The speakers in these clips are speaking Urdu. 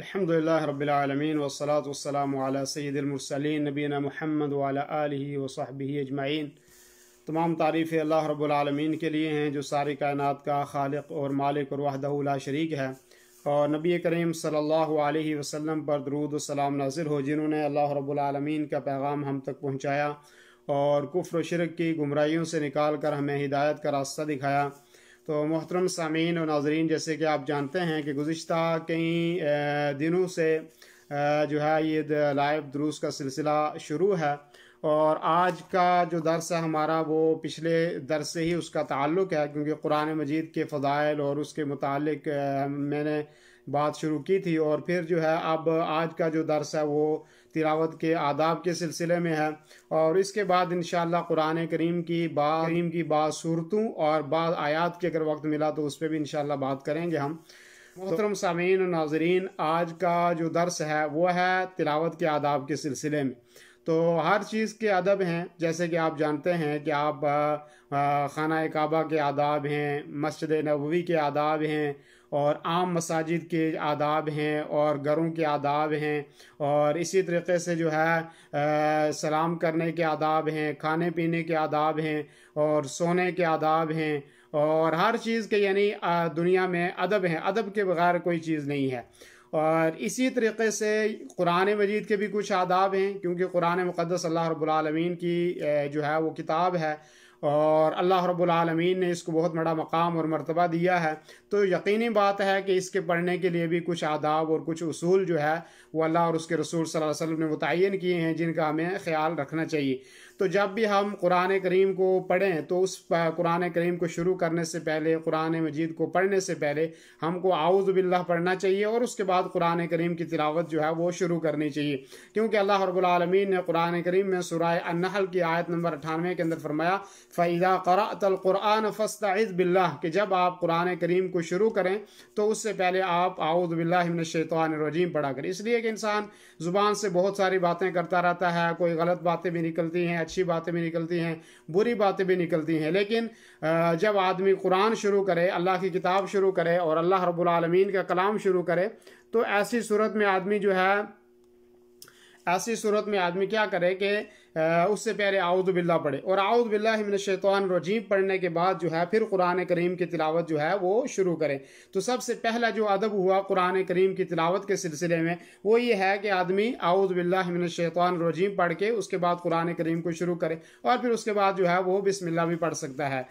الحمد لله رب العالمين والصلاة والسلام على سید المرسلين نبينا محمد وعلى آله وصحبه اجمعین تمام تعریف اللہ رب العالمین کے لیے ہیں جو ساری کائنات کا خالق اور مالک اور وحدہ لا شریک ہے اور نبی کریم صلی اللہ علیہ وسلم پر درود و سلام نازل ہو جنہوں نے اللہ رب العالمین کا پیغام ہم تک پہنچایا اور کفر و شرک کی گمرائیوں سے نکال کر ہمیں ہدایت کا راستہ دکھایا تو محترم سامعین و ناظرین جیسے کہ آپ جانتے ہیں کہ گزشتہ کئی دنوں سے جو ہے یہ لائیو دروس کا سلسلہ شروع ہے اور آج کا جو درس ہے ہمارا وہ پچھلے درس سے ہی اس کا تعلق ہے کیونکہ قرآن مجید کے فضائل اور اس کے متعلق میں نے بات شروع کی تھی اور پھر جو ہے اب آج کا جو درس ہے وہ تلاوت کے آداب کے سلسلے میں ہے اور اس کے بعد انشاءاللہ قرآن کریم کی با کریم کی بعض صورتوں اور بعض آیات کی اگر وقت ملا تو اس پہ بھی انشاءاللہ بات کریں گے ہم محترم سامعین ناظرین آج کا جو درس ہے وہ ہے تلاوت کے آداب کے سلسلے میں تو ہر چیز کے ادب ہیں جیسے کہ آپ جانتے ہیں کہ آپ خانہ کعبہ کے آداب ہیں مسجد نبوی کے آداب ہیں اور عام مساجد کے آداب ہیں اور گروں کے آداب ہیں اور اسی طریقے سے جو ہے سلام کرنے کے آداب ہیں کھانے پینے کے آداب ہیں اور سونے کے آداب ہیں اور ہر چیز کے یعنی دنیا میں ادب ہیں ادب کے بغیر کوئی چیز نہیں ہے اور اسی طریقے سے قرآن مجید کے بھی کچھ آداب ہیں کیونکہ قرآن مقدس اللہ رب العالمین کی جو ہے وہ کتاب ہے اور اللہ رب العالمین نے اس کو بہت بڑا مقام اور مرتبہ دیا ہے تو یقینی بات ہے کہ اس کے پڑھنے کے لیے بھی کچھ آداب اور کچھ اصول جو ہے وہ اللہ اور اس کے رسول صلی اللہ علیہ وسلم نے متعین کیے ہیں جن کا ہمیں خیال رکھنا چاہیے تو جب بھی ہم قرآن کریم کو پڑھیں تو اس قرآن کریم کو شروع کرنے سے پہلے قرآن مجید کو پڑھنے سے پہلے ہم کو آؤز باللہ پڑھنا چاہیے اور اس کے بعد قرآن کریم کی تلاوت جو ہے وہ شروع کرنی چاہیے کیونکہ اللہ رب العالمین نے قرآن کریم میں سورہ النحل کی آیت نمبر اٹھانوے کے اندر فرمایا فَإِذَا قَرَأْتَ الْقُرْآنَ فَاسْتَعِذْ بِاللَّهِ کہ جب آپ قرآن کریم کو شروع کریں تو اس سے پہلے آپ باللہ من الشیطان الرجیم پڑھا کریں اس لیے کہ انسان زبان سے بہت ساری باتیں کرتا رہتا ہے کوئی غلط باتیں بھی نکلتی ہیں اچھی باتیں بھی نکلتی ہیں بری باتیں بھی نکلتی ہیں لیکن جب آدمی قرآن شروع کرے اللہ کی کتاب شروع کرے اور اللہ رب العالمین کا کلام شروع کرے تو ایسی صورت میں آدمی جو ہے ایسی صورت میں آدمی کیا کرے کہ اس سے پہلے اعوذ باللہ پڑھے اور اعوذ باللہ من الشیطان الرجیم پڑھنے کے بعد جو ہے پھر قرآن کریم کی تلاوت جو ہے وہ شروع کریں تو سب سے پہلا جو ادب ہوا قرآن کریم کی تلاوت کے سلسلے میں وہ یہ ہے کہ آدمی اعوذ باللہ من الشیطان الرجیم پڑھ کے اس کے بعد قرآن کریم کو شروع کرے اور پھر اس کے بعد جو ہے وہ بسم اللہ بھی پڑھ سکتا ہے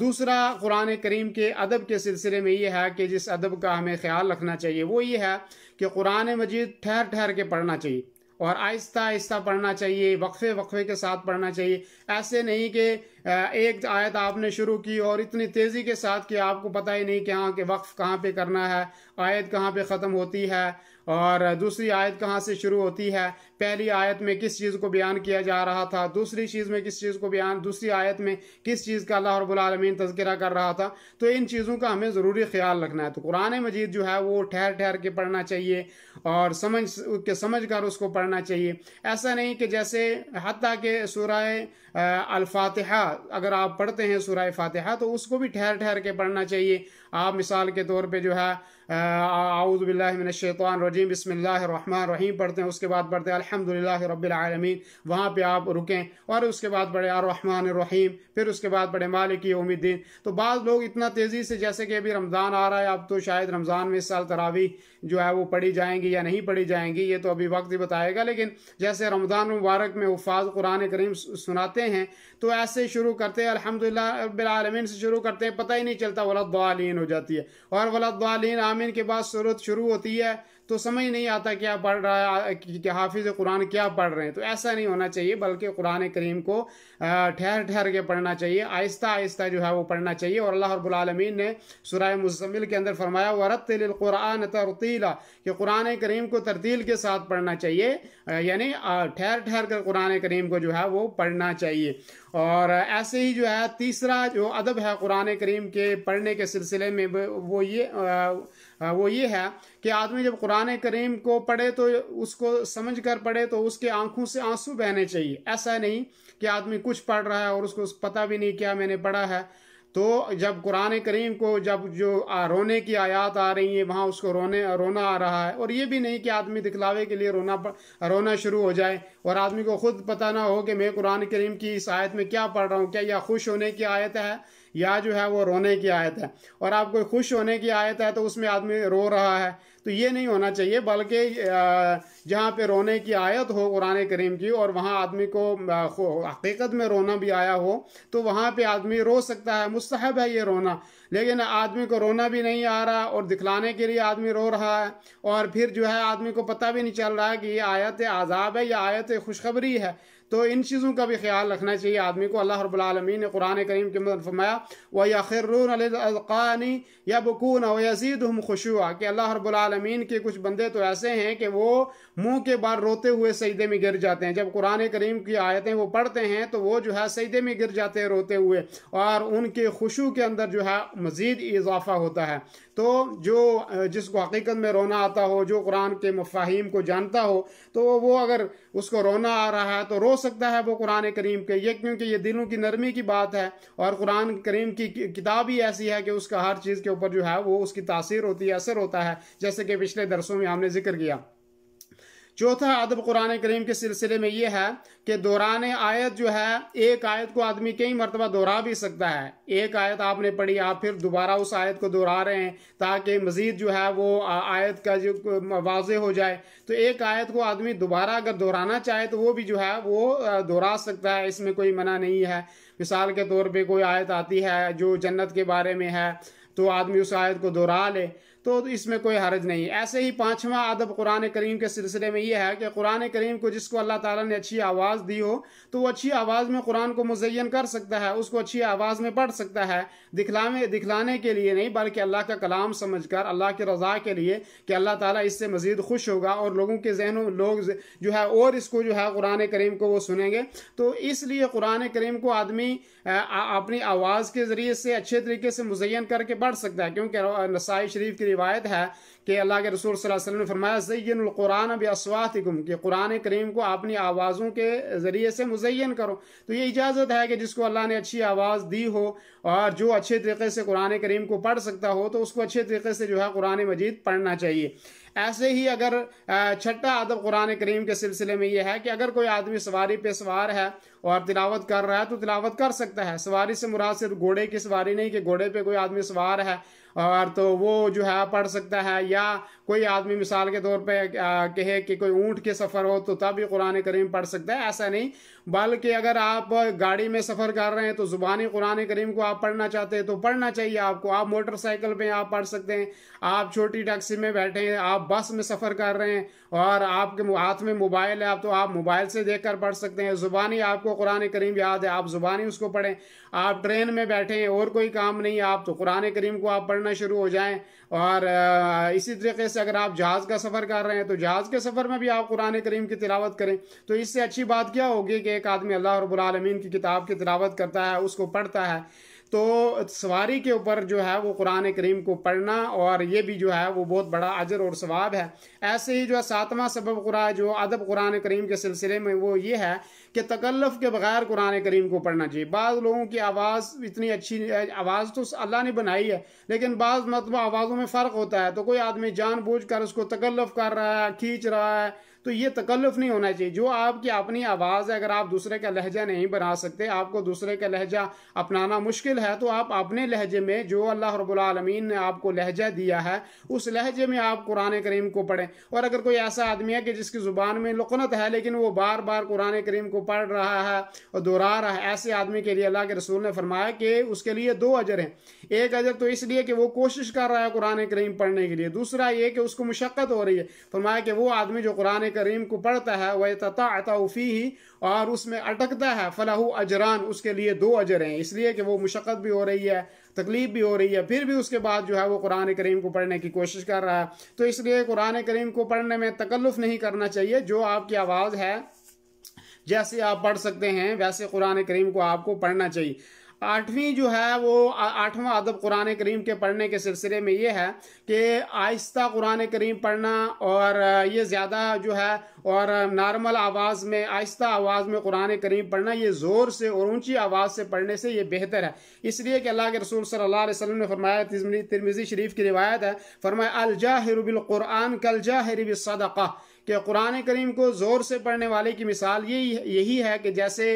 دوسرا قرآن کریم کے ادب کے سلسلے میں یہ ہے کہ جس ادب کا ہمیں خیال رکھنا چاہیے وہ یہ ہے کہ قرآن مجید ٹھہر ٹھہر کے پڑھنا چاہیے اور آہستہ آہستہ پڑھنا چاہیے وقفے وقفے کے ساتھ پڑھنا چاہیے ایسے نہیں کہ ایک آیت آپ نے شروع کی اور اتنی تیزی کے ساتھ کہ آپ کو پتہ ہی نہیں کہ ہاں کہ وقف کہاں پہ کرنا ہے آیت کہاں پہ ختم ہوتی ہے اور دوسری آیت کہاں سے شروع ہوتی ہے پہلی آیت میں کس چیز کو بیان کیا جا رہا تھا دوسری چیز میں کس چیز کو بیان دوسری آیت میں کس چیز کا اللہ رب العالمین تذکرہ کر رہا تھا تو ان چیزوں کا ہمیں ضروری خیال رکھنا ہے تو قرآن مجید جو ہے وہ ٹھہر ٹھہر کے پڑھنا چاہیے اور سمجھ کے سمجھ کر اس کو پڑھنا چاہیے ایسا نہیں کہ جیسے حتیٰ کہ سورہ الفاتحہ اگر آپ پڑھتے ہیں سورہ فاتحہ تو اس کو بھی ٹھہر ٹھہر کے پڑھنا چاہیے آپ مثال کے طور پہ جو ہے اعوذ باللہ من الشیطان رجیم بسم اللہ الرحمن الرحیم پڑھتے ہیں اس کے بعد پڑھتے ہیں الحمدللہ رب العالمین وہاں پہ آپ رکیں اور اس کے بعد الرحمن الرحیم پھر اس کے بعد پڑھے مالکی یوم الدین تو بعض لوگ اتنا تیزی سے جیسے کہ ابھی رمضان آ رہا ہے اب تو شاید رمضان میں اس سال تراویح جو ہے وہ پڑھی جائیں گی یا نہیں پڑھی جائیں گی یہ تو ابھی وقت ہی بتائے گا لیکن جیسے رمضان مبارک میں وفاظ قرآن کریم سناتے ہیں تو ایسے شروع کرتے ہیں الحمدللہ رب العالمین سے شروع کرتے ہیں پتہ ہی نہیں چلتا ولاد دعالین ہو جاتی ہے اور ولاد دعالین آمین کے بعد صورت شروع ہوتی ہے تو سمجھ نہیں آتا کیا پڑھ رہا ہے کہ حافظ قرآن کیا پڑھ رہے ہیں تو ایسا نہیں ہونا چاہیے بلکہ قرآن کریم کو ٹھہر ٹھہر کے پڑھنا چاہیے آہستہ آہستہ جو ہے وہ پڑھنا چاہیے اور اللہ رب العالمین نے سورہ مزمل کے اندر فرمایا ورت القرآن ترتیلا کہ قرآن کریم کو ترتیل کے ساتھ پڑھنا چاہیے یعنی ٹھہر ٹھہر کر قرآن کریم کو جو ہے وہ پڑھنا چاہیے اور ایسے ہی جو ہے تیسرا جو ادب ہے قرآن کریم کے پڑھنے کے سلسلے میں وہ یہ وہ یہ ہے کہ آدمی جب قرآن کریم کو پڑھے تو اس کو سمجھ کر پڑھے تو اس کے آنکھوں سے آنسو بہنے چاہیے ایسا نہیں کہ آدمی کچھ پڑھ رہا ہے اور اس کو پتہ بھی نہیں کیا میں نے پڑھا ہے تو جب قرآن کریم کو جب جو رونے کی آیات آ رہی ہیں وہاں اس کو رونے رونا آ رہا ہے اور یہ بھی نہیں کہ آدمی دکھلاوے کے لیے رونا رونا شروع ہو جائے اور آدمی کو خود پتہ نہ ہو کہ میں قرآن کریم کی اس آیت میں کیا پڑھ رہا ہوں کیا یا خوش ہونے کی آیت ہے یا جو ہے وہ رونے کی آیت ہے اور آپ کوئی خوش ہونے کی آیت ہے تو اس میں آدمی رو رہا ہے تو یہ نہیں ہونا چاہیے بلکہ جہاں پہ رونے کی آیت ہو قرآن کریم کی اور وہاں آدمی کو حقیقت میں رونا بھی آیا ہو تو وہاں پہ آدمی رو سکتا ہے مستحب ہے یہ رونا لیکن آدمی کو رونا بھی نہیں آ رہا اور دکھلانے کے لیے آدمی رو رہا ہے اور پھر جو ہے آدمی کو پتہ بھی نہیں چل رہا ہے کہ یہ آیت عذاب ہے یا آیت خوشخبری ہے تو ان چیزوں کا بھی خیال رکھنا چاہیے آدمی کو اللہ رب العالمین نے قرآن کریم کے مدد وہ یا خرون علیہ القانی یا بکون و یزید ہم کہ اللہ رب العالمین کے کچھ بندے تو ایسے ہیں کہ وہ منہ کے بار روتے ہوئے سجدے میں گر جاتے ہیں جب قرآن کریم کی آیتیں وہ پڑھتے ہیں تو وہ جو ہے سجدے میں گر جاتے ہیں روتے ہوئے اور ان کے خوشو کے اندر جو ہے مزید اضافہ ہوتا ہے تو جو جس کو حقیقت میں رونا آتا ہو جو قرآن کے مفاہیم کو جانتا ہو تو وہ اگر اس کو رونا آ رہا ہے تو رو سکتا ہے وہ قرآن کریم کے یہ کیونکہ یہ دلوں کی نرمی کی بات ہے اور قرآن کریم کی کتاب ہی ایسی ہے کہ اس کا ہر چیز کے اوپر جو ہے وہ اس کی تاثیر ہوتی ہے اثر ہوتا ہے جیسے کہ پچھلے درسوں میں ہم نے ذکر کیا چوتھا ادب قرآن کریم کے سلسلے میں یہ ہے کہ دوران آیت جو ہے ایک آیت کو آدمی کئی مرتبہ دورا بھی سکتا ہے ایک آیت آپ نے پڑھی آپ پھر دوبارہ اس آیت کو دورا رہے ہیں تاکہ مزید جو ہے وہ آیت کا جو واضح ہو جائے تو ایک آیت کو آدمی دوبارہ اگر دہرانا چاہے تو وہ بھی جو ہے وہ دورا سکتا ہے اس میں کوئی منع نہیں ہے مثال کے طور پہ کوئی آیت آتی ہے جو جنت کے بارے میں ہے تو آدمی اس آیت کو دورا لے تو اس میں کوئی حرج نہیں ہے ایسے ہی پانچواں ادب قرآن کریم کے سلسلے میں یہ ہے کہ قرآن کریم کو جس کو اللہ تعالیٰ نے اچھی آواز دی ہو تو وہ اچھی آواز میں قرآن کو مزین کر سکتا ہے اس کو اچھی آواز میں پڑھ سکتا ہے دکھلانے دکھلانے کے لیے نہیں بلکہ اللہ کا کلام سمجھ کر اللہ کے رضا کے لیے کہ اللہ تعالیٰ اس سے مزید خوش ہوگا اور لوگوں کے ذہنوں لوگ جو ہے اور اس کو جو ہے قرآن کریم کو وہ سنیں گے تو اس لیے قرآن کریم کو آدمی اپنی آواز کے ذریعے سے اچھے طریقے سے مزین کر کے بڑھ سکتا ہے کیونکہ نسائی شریف کی روایت ہے کہ اللہ کے رسول صلی اللہ علیہ وسلم نے فرمایا زین القرآن بی اسواتکم کہ قرآن کریم کو اپنی آوازوں کے ذریعے سے مزین کرو تو یہ اجازت ہے کہ جس کو اللہ نے اچھی آواز دی ہو اور جو اچھے طریقے سے قرآن کریم کو پڑھ سکتا ہو تو اس کو اچھے طریقے سے جو ہے قرآن مجید پڑھنا چاہیے ایسے ہی اگر چھٹا عدب قرآن کریم کے سلسلے میں یہ ہے کہ اگر کوئی آدمی سواری پہ سوار ہے اور تلاوت کر رہا ہے تو تلاوت کر سکتا ہے سواری سے مراد صرف گھوڑے کی سواری نہیں کہ گھوڑے پہ کوئی آدمی سوار ہے اور تو وہ جو ہے پڑھ سکتا ہے یا کوئی آدمی مثال کے طور پہ کہے کہ کوئی اونٹ کے سفر ہو تو تب ہی قرآن کریم پڑھ سکتا ہے ایسا نہیں بلکہ اگر آپ گاڑی میں سفر کر رہے ہیں تو زبانی قرآن کریم کو آپ پڑھنا چاہتے ہیں تو پڑھنا چاہیے آپ کو آپ موٹر سائیکل پہ آپ پڑھ سکتے ہیں آپ چھوٹی ٹیکسی میں بیٹھے ہیں آپ بس میں سفر کر رہے ہیں اور آپ کے ہاتھ میں موبائل ہے آپ تو آپ موبائل سے دیکھ کر پڑھ سکتے ہیں زبانی آپ کو قرآن کریم یاد ہے آپ زبانی اس کو پڑھیں آپ ٹرین میں بیٹھے ہیں اور کوئی کام نہیں ہے آپ تو قرآن کریم کو آپ پڑھنا شروع ہو جائیں اور اسی طریقے سے اگر آپ جہاز کا سفر کر رہے ہیں تو جہاز کے سفر میں بھی آپ قرآن کریم کی تلاوت کریں تو اس سے اچھی بات کیا ہوگی کہ ایک آدمی اللہ رب العالمین کی کتاب کی تلاوت کرتا ہے اس کو پڑھتا ہے تو سواری کے اوپر جو ہے وہ قرآن کریم کو پڑھنا اور یہ بھی جو ہے وہ بہت بڑا اجر اور ثواب ہے ایسے ہی جو ہے ساتواں سبب قرآن جو ادب قرآن کریم کے سلسلے میں وہ یہ ہے کہ تکلف کے بغیر قرآن کریم کو پڑھنا چاہیے بعض لوگوں کی آواز اتنی اچھی آواز تو اللہ نے بنائی ہے لیکن بعض مرتبہ مطلب آوازوں میں فرق ہوتا ہے تو کوئی آدمی جان بوجھ کر اس کو تکلف کر رہا ہے کھینچ رہا ہے تو یہ تکلف نہیں ہونا چاہیے جو آپ کی اپنی آواز ہے اگر آپ دوسرے کا لہجہ نہیں بنا سکتے آپ کو دوسرے کا لہجہ اپنانا مشکل ہے تو آپ اپنے لہجے میں جو اللہ رب العالمین نے آپ کو لہجہ دیا ہے اس لہجے میں آپ قرآن کریم کو پڑھیں اور اگر کوئی ایسا آدمی ہے کہ جس کی زبان میں لقنت ہے لیکن وہ بار بار قرآن کریم کو پڑھ رہا ہے اور دہرا رہا ہے ایسے آدمی کے لیے اللہ کے رسول نے فرمایا کہ اس کے لیے دو اجر ہیں ایک اجر تو اس لیے کہ وہ کوشش کر رہا ہے قرآن کریم پڑھنے کے لیے دوسرا یہ کہ اس کو مشقت ہو رہی ہے فرمایا کہ وہ آدمی جو قرآن کریم کو پڑھتا ہے ہے اور اس اس اس میں اٹکتا کے دو ہیں کہ وہ مشقت بھی ہو رہی ہے تکلیف بھی ہو رہی ہے پھر بھی اس کے بعد جو ہے وہ قرآن کریم کو پڑھنے کی کوشش کر رہا ہے تو اس لیے قرآن کریم کو پڑھنے میں تکلف نہیں کرنا چاہیے جو آپ کی آواز ہے جیسے آپ پڑھ سکتے ہیں ویسے قرآن کریم کو آپ کو پڑھنا چاہیے آٹھویں جو ہے وہ آٹھواں ادب قرآن کریم کے پڑھنے کے سلسلے میں یہ ہے کہ آہستہ قرآن کریم پڑھنا اور یہ زیادہ جو ہے اور نارمل آواز میں آہستہ آواز میں قرآن کریم پڑھنا یہ زور سے اور اونچی آواز سے پڑھنے سے یہ بہتر ہے اس لیے کہ اللہ کے رسول صلی اللہ علیہ وسلم نے فرمایا ترمزی شریف کی روایت ہے فرمایا الجاہر بالقرآن کالجاہر بالصدقہ کہ قرآن کریم کو زور سے پڑھنے والے کی مثال یہی ہے کہ جیسے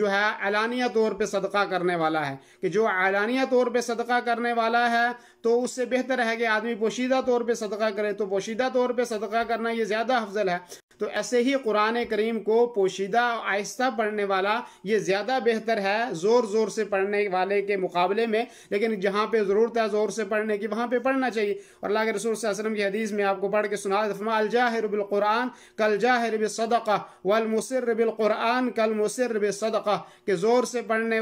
جو ہے اعلانیہ طور پہ صدقہ کرنے والا ہے کہ جو اعلانیہ طور پہ صدقہ کرنے والا ہے تو اس سے بہتر ہے کہ آدمی پوشیدہ طور پہ صدقہ کرے تو پوشیدہ طور پہ صدقہ کرنا یہ زیادہ افضل ہے تو ایسے ہی قرآن کریم کو پوشیدہ آہستہ پڑھنے والا یہ زیادہ بہتر ہے زور زور سے پڑھنے والے کے مقابلے میں لیکن جہاں پہ ضرورت ہے زور سے پڑھنے کی وہاں پہ پڑھنا چاہیے اور اللہ کے رسول صلی اللہ علیہ وسلم کی حدیث میں آپ کو پڑھ کے سنا فرما الجاہر بالقرآن کل جاہر بالصدقہ والمسر بالقرآن کل مسر بالصدقہ کہ زور سے پڑھنے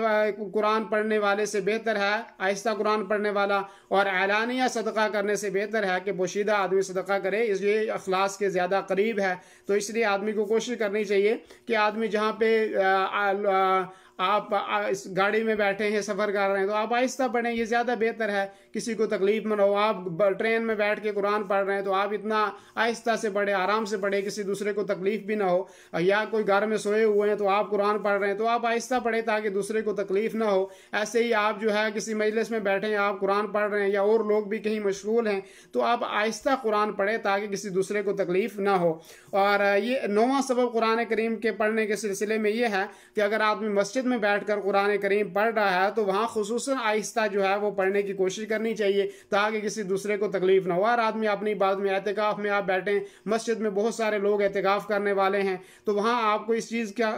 قرآن پڑھنے والے سے بہتر ہے آہستہ قرآن پڑھنے والا اور اعلانیہ صدقہ کرنے سے بہتر ہے کہ پوشیدہ آدمی صدقہ کرے اس لیے اخلاص کے زیادہ قریب ہے تو اس لیے آدمی کو کوشش کرنی چاہیے کہ آدمی جہاں پہ آپ اس گاڑی میں بیٹھے ہیں سفر کر رہے ہیں تو آپ آہستہ پڑھیں یہ زیادہ بہتر ہے کسی کو تکلیف نہ ہو آپ ٹرین میں بیٹھ کے قرآن پڑھ رہے ہیں تو آپ اتنا آہستہ سے پڑھیں آرام سے پڑھیں کسی دوسرے کو تکلیف بھی نہ ہو یا کوئی گھر میں سوئے ہوئے ہیں تو آپ قرآن پڑھ رہے ہیں تو آپ آہستہ پڑھیں تاکہ دوسرے کو تکلیف نہ ہو ایسے ہی آپ جو ہے کسی مجلس میں بیٹھے ہیں آپ قرآن پڑھ رہے ہیں یا اور لوگ بھی کہیں مشغول ہیں تو آپ آہستہ قرآن پڑھیں تاکہ کسی دوسرے کو تکلیف نہ ہو اور یہ نواں سبب قرآن کریم کے پڑھنے کے سلسلے میں یہ ہے کہ اگر آدمی مسجد میں بیٹھ کر قرآن کریم پڑھ رہا ہے تو وہاں خصوصاً آہستہ جو ہے وہ پڑھنے کی کوشش کرنی چاہیے تاکہ کسی دوسرے کو تکلیف نہ ہو اور آدمی اپنی بات میں اعتکاف میں آپ بیٹھیں مسجد میں بہت سارے لوگ اعتکاف کرنے والے ہیں تو وہاں آپ کو اس چیز کا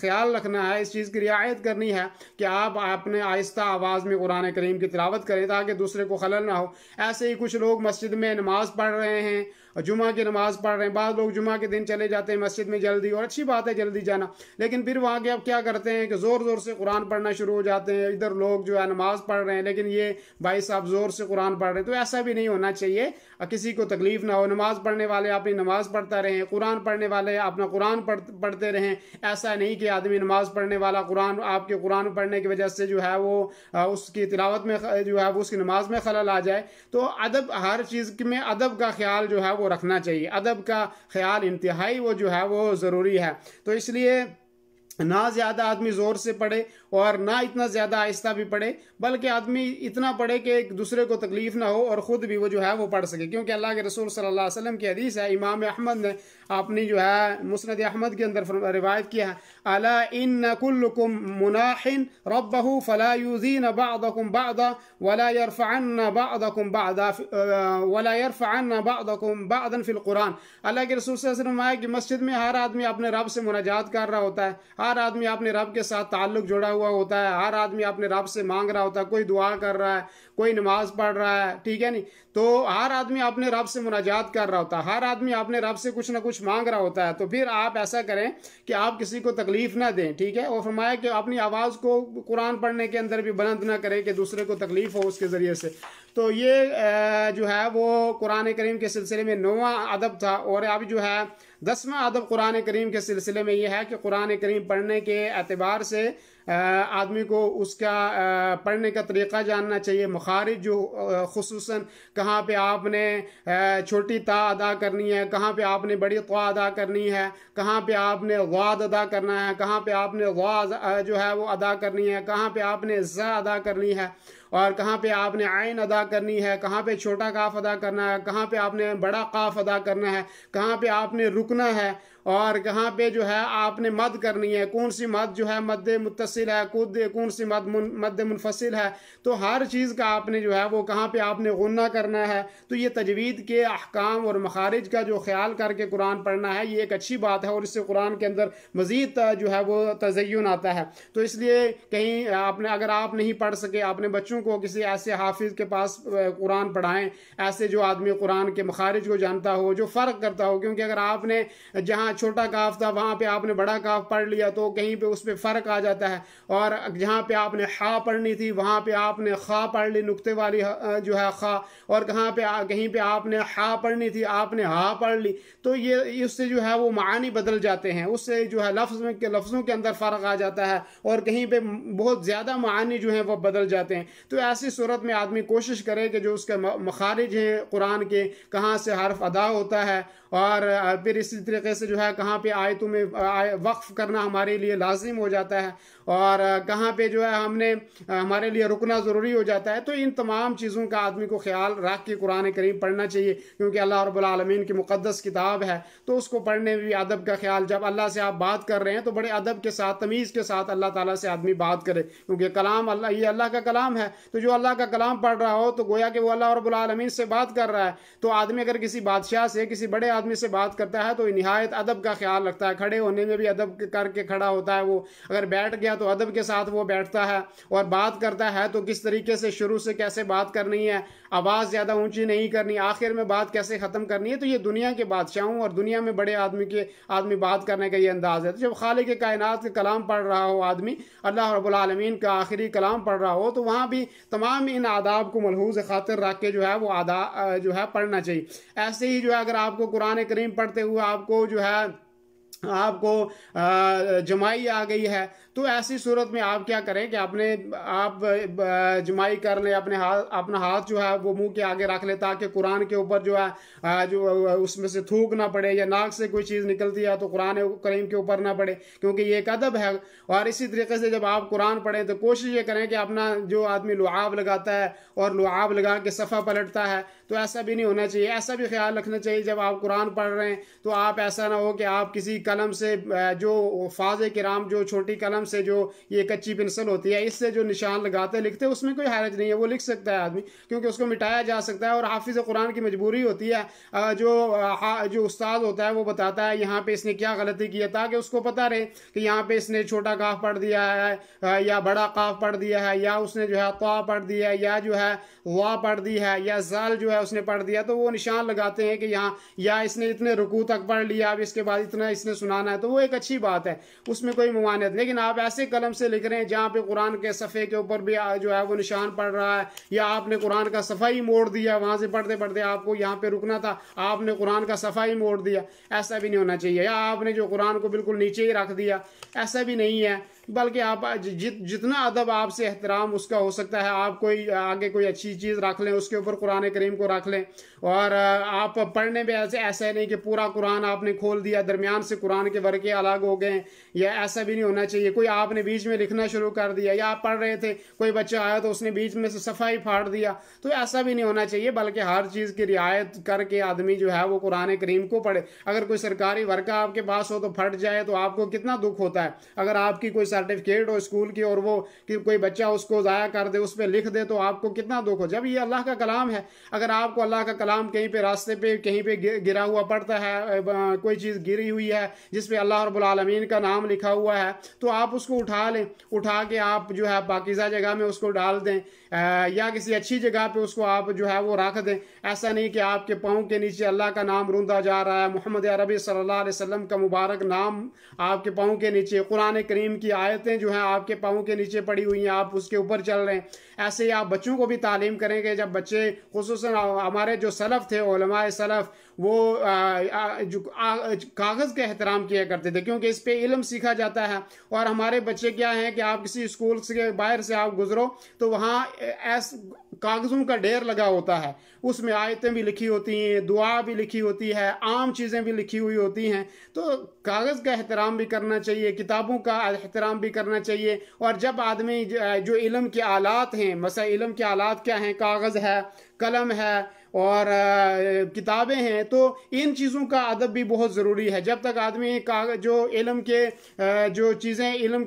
خیال رکھنا ہے اس چیز کی رعایت کرنی ہے کہ آپ اپنے آہستہ آواز میں قرآن کریم کی تلاوت کریں تاکہ دوسرے کو خلل نہ ہو ایسے ہی کچھ لوگ مسجد میں نماز پڑھ رہے ہیں جمعہ کی نماز پڑھ رہے ہیں بعض لوگ جمعہ کے دن چلے جاتے ہیں مسجد میں جلدی اور اچھی بات ہے جلدی جانا لیکن پھر وہاں کے اب کیا کرتے ہیں کہ زور زور سے قرآن پڑھنا شروع ہو جاتے ہیں ادھر لوگ جو ہے نماز پڑھ رہے ہیں لیکن یہ بھائی صاحب زور سے قرآن پڑھ رہے ہیں تو ایسا بھی نہیں ہونا چاہیے کسی کو تکلیف نہ ہو نماز پڑھنے والے اپنی نماز پڑھتا رہیں قرآن پڑھنے والے اپنا قرآن پڑھتے رہیں ایسا نہیں کہ آدمی نماز پڑھنے والا قرآن آپ کے قرآن پڑھنے کی وجہ سے جو ہے وہ اس کی تلاوت میں جو ہے وہ اس کی نماز میں خلل آ جائے تو ادب ہر چیز میں ادب کا خیال جو ہے وہ رکھنا چاہیے ادب کا خیال انتہائی وہ جو ہے وہ ضروری ہے تو اس لیے نہ زیادہ آدمی زور سے پڑے اور نہ اتنا زیادہ آہستہ بھی پڑھے بلکہ آدمی اتنا پڑھے کہ ایک دوسرے کو تکلیف نہ ہو اور خود بھی وہ جو ہے وہ پڑھ سکے کیونکہ اللہ کے رسول صلی اللہ علیہ وسلم کی حدیث ہے امام احمد نے اپنی جو ہے مسند احمد کے اندر روایت کیا ہے بعضا ولا یرفعن بعضکم بعضا فی فلقرآن اللہ کے رسول صلی اللہ علیہ وسلم کہ مسجد میں ہر آدمی اپنے رب سے مناجات کر رہا ہوتا ہے ہر آدمی اپنے رب کے ساتھ تعلق جڑا ہوا ہوتا ہے ہر آدمی اپنے رب سے مانگ رہا ہوتا ہے کوئی دعا کر رہا ہے کوئی نماز پڑھ رہا ہے ٹھیک ہے نہیں تو ہر آدمی اپنے رب سے مناجات کر رہا ہوتا ہے ہر آدمی اپنے رب سے کچھ کچھ نہ مانگ رہا ہوتا ہے تو پھر آپ ایسا کریں کہ آپ کسی کو تکلیف نہ دیں ٹھیک ہے اور فرمایا کہ اپنی آواز کو قرآن پڑھنے کے اندر بھی بلند نہ کریں کہ دوسرے کو تکلیف ہو اس کے ذریعے سے تو یہ جو ہے وہ قرآن کریم کے سلسلے میں نواں ادب تھا اور اب جو ہے دسواں ادب قرآن کریم کے سلسلے میں یہ ہے کہ قرآن کریم پڑھنے کے اعتبار سے آدمی کو اس کا پڑھنے کا طریقہ جاننا چاہیے مخارج جو خصوصاً کہاں پہ آپ نے چھوٹی تا ادا کرنی ہے کہاں پہ آپ نے بڑی قعا ادا کرنی ہے کہاں پہ آپ نے غاد ادا کرنا ہے کہاں پہ آپ نے غا جو ہے وہ ادا کرنی ہے کہاں پہ آپ نے زا ادا کرنی ہے اور کہاں پہ آپ نے عین ادا کرنی ہے کہاں پہ چھوٹا کاف ادا کرنا ہے کہاں پہ آپ نے بڑا کاف ادا کرنا ہے کہاں پہ آپ نے رکنا ہے اور کہاں پہ جو ہے آپ نے مد کرنی ہے کون سی مد جو ہے مد متصل ہے خود کون سی مد مد منفصل ہے تو ہر چیز کا آپ نے جو ہے وہ کہاں پہ آپ نے غنہ کرنا ہے تو یہ تجوید کے احکام اور مخارج کا جو خیال کر کے قرآن پڑھنا ہے یہ ایک اچھی بات ہے اور اس سے قرآن کے اندر مزید جو ہے وہ تزین آتا ہے تو اس لیے کہیں آپ نے اگر آپ نہیں پڑھ سکے اپنے بچوں کو کسی ایسے حافظ کے پاس قرآن پڑھائیں ایسے جو آدمی قرآن کے مخارج کو جانتا ہو جو فرق کرتا ہو کیونکہ اگر آپ نے جہاں چھوٹا کاف تھا وہاں پہ آپ نے بڑا کاف پڑھ لیا تو کہیں پہ اس پہ فرق آ جاتا ہے اور جہاں پہ آپ نے خا پڑھنی تھی وہاں پہ آپ نے خا پڑھ لی نکتے والی جو ہے خا اور کہاں پہ کہیں پہ آپ نے خا پڑھنی تھی آپ نے ہا پڑھ لی تو یہ اس سے جو ہے وہ معنی بدل جاتے ہیں اس سے جو ہے لفظ لفظوں کے اندر فرق آ جاتا ہے اور کہیں پہ بہت زیادہ معنی جو ہیں وہ بدل جاتے ہیں تو ایسی صورت میں آدمی کوشش کرے کہ جو اس کے مخارج ہیں قرآن کے کہاں سے حرف ادا ہوتا ہے اور پھر اسی طریقے سے جو ہے کہاں پہ آئے تمہیں وقف کرنا ہمارے لیے لازم ہو جاتا ہے اور کہاں پہ جو ہے ہم نے ہمارے لیے رکنا ضروری ہو جاتا ہے تو ان تمام چیزوں کا آدمی کو خیال رکھ کے قرآن کریم پڑھنا چاہیے کیونکہ اللہ رب العالمین کی مقدس کتاب ہے تو اس کو پڑھنے میں بھی ادب کا خیال جب اللہ سے آپ بات کر رہے ہیں تو بڑے ادب کے ساتھ تمیز کے ساتھ اللہ تعالیٰ سے آدمی بات کرے کیونکہ کلام اللہ یہ اللہ کا کلام ہے تو جو اللہ کا کلام پڑھ رہا ہو تو گویا کہ وہ اللہ رب العالمین سے بات کر رہا ہے تو آدمی اگر کسی بادشاہ سے کسی بڑے آدمی سے بات کرتا ہے تو نہایت ادب کا خیال رکھتا ہے کھڑے ہونے میں بھی ادب کر کے کھڑا ہوتا ہے وہ اگر بیٹھ گیا تو ادب کے ساتھ وہ بیٹھتا ہے اور بات کرتا ہے تو کس طریقے سے شروع سے کیسے بات کرنی ہے آواز زیادہ اونچی نہیں کرنی آخر میں بات کیسے ختم کرنی ہے تو یہ دنیا کے بادشاہوں اور دنیا میں بڑے آدمی آدمی کے بات کرنے کا یہ انداز ہے جب خالق کائنات کا کلام پڑھ رہا ہو آدمی اللہ رب العالمین کا آخری کلام پڑھ رہا ہو تو وہاں بھی تمام ان آداب کو ملحوظ خاطر رکھ کے جو ہے وہ جو ہے پڑھنا چاہیے ایسے ہی جو ہے اگر آپ کو قرآن کریم پڑھتے ہوئے آپ کو جو ہے آپ کو جمائی آ گئی ہے تو ایسی صورت میں آپ کیا کریں کہ اپنے آپ جمعی کر لیں اپنے ہاتھ اپنا ہاتھ جو ہے وہ منہ کے آگے رکھ لیں تاکہ قرآن کے اوپر جو ہے جو اس میں سے تھوک نہ پڑے یا ناک سے کوئی چیز نکلتی ہے تو قرآن کریم کے اوپر نہ پڑے کیونکہ یہ ایک ادب ہے اور اسی طریقے سے جب آپ قرآن پڑھیں تو کوشش یہ کریں کہ اپنا جو آدمی لعاب لگاتا ہے اور لعاب لگا کے صفحہ پلٹتا ہے تو ایسا بھی نہیں ہونا چاہیے ایسا بھی خیال رکھنا چاہیے جب آپ قرآن پڑھ رہے ہیں تو آپ ایسا نہ ہو کہ آپ کسی قلم سے جو فاض کرام جو چھوٹی قلم سے جو یہ کچی پنسل ہوتی ہے اس سے جو نشان لگاتے لکھتے اس میں کوئی حیرت نہیں ہے وہ لکھ سکتا ہے آدمی کیونکہ اس کو مٹایا جا سکتا ہے اور حافظ قرآن کی مجبوری ہوتی ہے جو ہوتا ہے وہ بتاتا ہے یہاں پہ اس نے کیا غلطی کی تاکہ اس کو پتا رہے کہ یہاں پہ اس نے چھوٹا پڑھ دیا ہے یا بڑا کاف پڑھ دیا ہے یا اس نے جو ہے قا پڑھ دی ہے یا جو ہے وا پڑھ دی ہے یا زال جو ہے اس نے پڑھ دیا تو وہ نشان لگاتے ہیں کہ یہاں یا اس اس اس نے نے اتنے تک پڑھ لیا اب کے بعد اتنا سنانا ہے تو وہ ایک اچھی بات ہے اس میں کوئی ممانعت لیکن آپ ایسے قلم سے لکھ رہے ہیں جہاں پہ قرآن کے صفحے کے اوپر بھی جو ہے وہ نشان پڑ رہا ہے یا آپ نے قرآن کا صفحہ ہی موڑ دیا وہاں سے پڑھتے پڑھتے آپ کو یہاں پہ رکنا تھا آپ نے قرآن کا صفحہ ہی موڑ دیا ایسا بھی نہیں ہونا چاہیے یا آپ نے جو قرآن کو بالکل نیچے ہی رکھ دیا ایسا بھی نہیں ہے بلکہ آپ جت جتنا ادب آپ سے احترام اس کا ہو سکتا ہے آپ کوئی آگے کوئی اچھی چیز رکھ لیں اس کے اوپر قرآن کریم کو رکھ لیں اور آپ پڑھنے میں ایسے ایسا نہیں کہ پورا قرآن آپ نے کھول دیا درمیان سے قرآن کے ورقے الگ ہو گئے یا ایسا بھی نہیں ہونا چاہیے کوئی آپ نے بیچ میں لکھنا شروع کر دیا یا آپ پڑھ رہے تھے کوئی بچہ آیا تو اس نے بیچ میں سے صفائی پھاڑ دیا تو ایسا بھی نہیں ہونا چاہیے بلکہ ہر چیز کی رعایت کر کے آدمی جو ہے وہ قرآن کریم کو پڑھے اگر کوئی سرکاری ورکہ آپ کے پاس ہو تو پھٹ جائے تو آپ کو کتنا دکھ ہوتا ہے اگر آپ کی کوئی سرٹیفکیٹ ہو اسکول کی اور وہ کہ کوئی بچہ اس کو ضائع کر دے اس پہ لکھ دے تو آپ کو کتنا دکھ ہو جب یہ اللہ کا کلام ہے اگر آپ کو اللہ کا کلام کہیں پہ راستے پہ کہیں پہ گرا ہوا پڑتا ہے کوئی چیز گری ہوئی ہے جس پہ اللہ رب العالمین کا نام لکھا ہوا ہے تو آپ اس کو اٹھا لیں اٹھا کے آپ جو ہے پاکیزہ جگہ میں اس کو ڈال دیں یا کسی اچھی جگہ پہ اس کو آپ جو ہے وہ رکھ دیں ایسا نہیں کہ آپ کے پاؤں کے نیچے اللہ کا نام روندا جا رہا ہے محمد عربی صلی اللہ علیہ وسلم کا مبارک نام آپ کے پاؤں کے نیچے قرآن کریم کی آئے جو ہیں آپ کے پاؤں کے نیچے پڑی ہوئی ہیں آپ اس کے اوپر چل رہے ہیں ایسے ہی آپ بچوں کو بھی تعلیم کریں گے جب بچے خصوصاً ہمارے جو سلف تھے علماء سلف وہ کاغذ کا احترام کیا کرتے تھے کیونکہ اس پہ علم سیکھا جاتا ہے اور ہمارے بچے کیا ہیں کہ آپ کسی اسکول سے باہر سے آپ گزرو تو وہاں ایس کاغذوں کا ڈھیر لگا ہوتا ہے اس میں آیتیں بھی لکھی ہوتی ہیں دعا بھی لکھی ہوتی ہے عام چیزیں بھی لکھی ہوئی ہوتی ہیں تو کاغذ کا احترام بھی کرنا چاہیے کتابوں کا احترام بھی کرنا چاہیے اور جب آدمی جو علم کے آلات ہیں مثلا علم کے آلات کیا ہیں کاغذ ہے قلم ہے اور کتابیں ہیں تو ان چیزوں کا ادب بھی بہت ضروری ہے جب تک آدمی کا جو علم کے جو چیزیں علم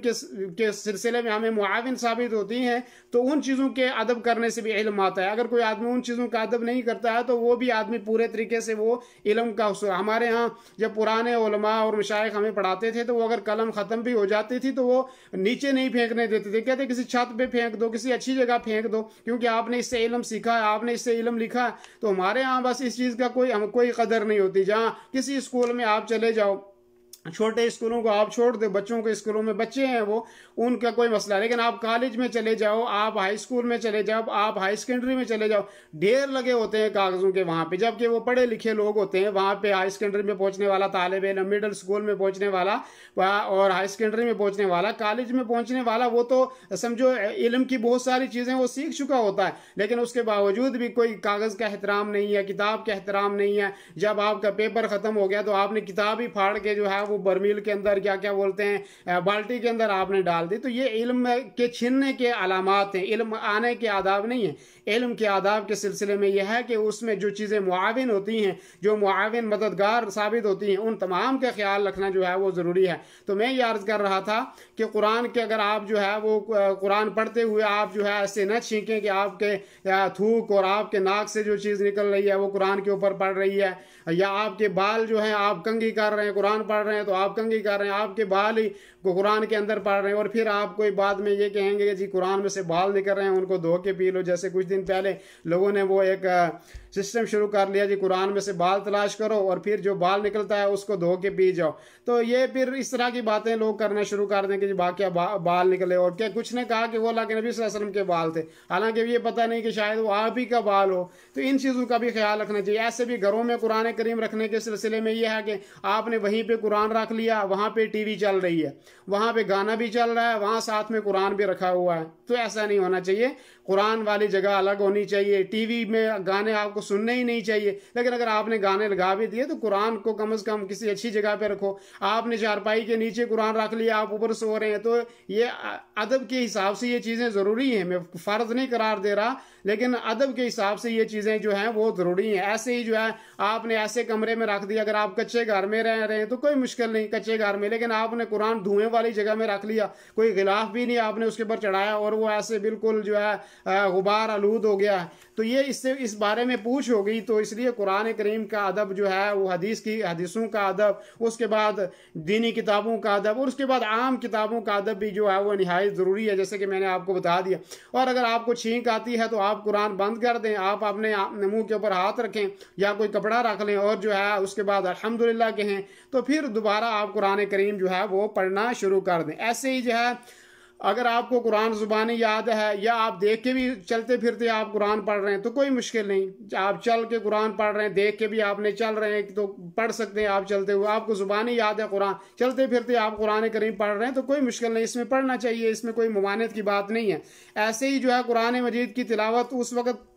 کے سلسلے میں ہمیں معاون ثابت ہوتی ہیں تو ان چیزوں کے ادب کرنے سے بھی علم آتا ہے اگر کوئی آدمی ان چیزوں کا ادب نہیں کرتا ہے تو وہ بھی آدمی پورے طریقے سے وہ علم کا حصول ہمارے ہاں جب پرانے علماء اور مشائق ہمیں پڑھاتے تھے تو وہ اگر قلم ختم بھی ہو جاتی تھی تو وہ نیچے نہیں پھینکنے دیتے تھے کہتے کسی چھت پہ پھینک دو کسی اچھی جگہ پھینک دو کیونکہ آپ نے اس سے علم سیکھا ہے آپ نے اس سے علم لکھا ہے تو ہمارے ہاں بس اس چیز کا کوئی کوئی قدر نہیں ہوتی جہاں کسی اسکول میں آپ چلے جاؤ چھوٹے اسکولوں کو آپ چھوڑ دیں بچوں کے اسکولوں میں بچے ہیں وہ ان کا کوئی مسئلہ لیکن آپ کالج میں چلے جاؤ آپ ہائی اسکول میں چلے جاؤ آپ ہائی سیکنڈری میں چلے جاؤ ڈھیر لگے ہوتے ہیں کاغذوں کے وہاں پہ جبکہ وہ پڑھے لکھے لوگ ہوتے ہیں وہاں پہ ہائی سیکنڈری میں پہنچنے والا طالب علم مڈل اسکول میں پہنچنے والا اور ہائی سیکنڈری میں پہنچنے والا کالج میں پہنچنے والا وہ تو سمجھو علم کی بہت ساری چیزیں وہ سیکھ چکا ہوتا ہے لیکن اس کے باوجود بھی کوئی کاغذ کا احترام نہیں ہے کتاب کا احترام نہیں ہے جب آپ کا پیپر ختم ہو گیا تو آپ نے کتاب ہی پھاڑ کے جو ہے وہ برمیل کے اندر کیا کیا بولتے ہیں بالٹی کے اندر آپ نے ڈال دی تو یہ علم کے چھننے کے علامات ہیں علم آنے کے آداب نہیں ہیں علم کے آداب کے سلسلے میں یہ ہے کہ اس میں جو چیزیں معاون ہوتی ہیں جو معاون مددگار ثابت ہوتی ہیں ان تمام کا خیال رکھنا جو ہے وہ ضروری ہے تو میں یہ عرض کر رہا تھا کہ قرآن کے اگر آپ جو ہے وہ قرآن پڑھتے ہوئے آپ جو ہے ایسے نہ چھینکیں کہ آپ کے تھوک اور آپ کے ناک سے جو چیز نکل رہی ہے وہ قرآن کے اوپر پڑھ رہی ہے یا آپ کے بال جو ہیں آپ کنگھی کر رہے ہیں قرآن پڑھ رہے ہیں تو آپ کنگھی کر رہے ہیں آپ کے بال ہی کو قرآن کے اندر پڑھ رہے ہیں اور پھر آپ کوئی بعد میں یہ کہیں گے کہ جی قرآن میں سے بال نکل رہے ہیں ان کو دھو کے پی لو جیسے کچھ دن پہلے لوگوں نے وہ ایک سسٹم شروع کر لیا جی قرآن میں سے بال تلاش کرو اور پھر جو بال نکلتا ہے اس کو دھو کے پی جاؤ تو یہ پھر اس طرح کی باتیں لوگ کرنا شروع کر دیں کہ جی، با بال نکلے اور کیا کچھ نے کہا کہ وہ اللہ کے نبی صلی اللہ علیہ وسلم کے بال تھے حالانکہ یہ پتہ نہیں کہ شاید وہ آپ ہی کا بال ہو تو ان چیزوں کا بھی خیال رکھنا چاہیے ایسے بھی گھروں میں قرآن کریم رکھنے کے سلسلے میں یہ ہے کہ آپ نے وہیں پہ قرآن رکھ لیا وہاں پہ ٹی وی چل رہی ہے وہاں پہ گانا بھی چل رہا ہے وہاں ساتھ میں قرآن بھی رکھا ہوا ہے تو ایسا نہیں ہونا چاہیے قرآن والی جگہ الگ ہونی چاہیے ٹی وی میں گانے آپ کو کو ہی نہیں چاہیے لیکن اگر آپ نے گانے لگا بھی دیے تو قرآن کو کم از کم کسی اچھی جگہ پہ رکھو آپ نے چارپائی کے کے نیچے قرآن رکھ لیا آپ اوپر سو رہے ہیں ہیں تو یہ یہ حساب سے چیزیں ضروری میں فرض نہیں قرار دے رہا لیکن کے حساب سے یہ چیزیں جو ہیں وہ ضروری ہیں ایسے ہی جو ہے آپ نے ایسے کمرے میں رکھ دیا اگر آپ کچے گھر میں رہ رہے ہیں تو کوئی مشکل نہیں کچے گھر میں لیکن آپ نے قرآن دھوئے والی جگہ میں رکھ لیا کوئی غلاف بھی نہیں آپ نے اس کے پر چڑھایا اور وہ ایسے بالکل جو ہے غبار آلود ہو گیا تو یہ اس سے اس بارے میں پوچھ ہو گئی تو اس لیے قرآن کریم کا ادب جو ہے وہ حدیث کی حدیثوں کا ادب اس کے بعد دینی کتابوں کا ادب اور اس کے بعد عام کتابوں کا ادب بھی جو ہے وہ نہایت ضروری ہے جیسے کہ میں نے آپ کو بتا دیا اور اگر آپ کو چھینک آتی ہے تو آپ قرآن بند کر دیں آپ اپنے منہ کے اوپر ہاتھ رکھیں یا کوئی کپڑا رکھ لیں اور جو ہے اس کے بعد الحمد کہیں تو پھر دوبارہ آپ قرآن کریم جو ہے وہ پڑھنا شروع کر دیں ایسے ہی جو ہے اگر آپ کو قرآن زبانی یاد ہے یا آپ دیکھ کے بھی چلتے پھرتے آپ قرآن پڑھ رہے ہیں تو کوئی مشکل نہیں آپ چل کے قرآن پڑھ رہے ہیں دیکھ کے بھی آپ نے چل رہے ہیں تو پڑھ سکتے ہیں آپ چلتے ہوئے آپ کو زبانی یاد ہے قرآن چلتے پھرتے آپ قرآن کریم پڑھ رہے ہیں تو کوئی مشکل نہیں اس میں پڑھنا چاہیے اس میں کوئی ممانعت کی بات نہیں ہے ایسے ہی جو ہے قرآن مجید کی تلاوت اس وقت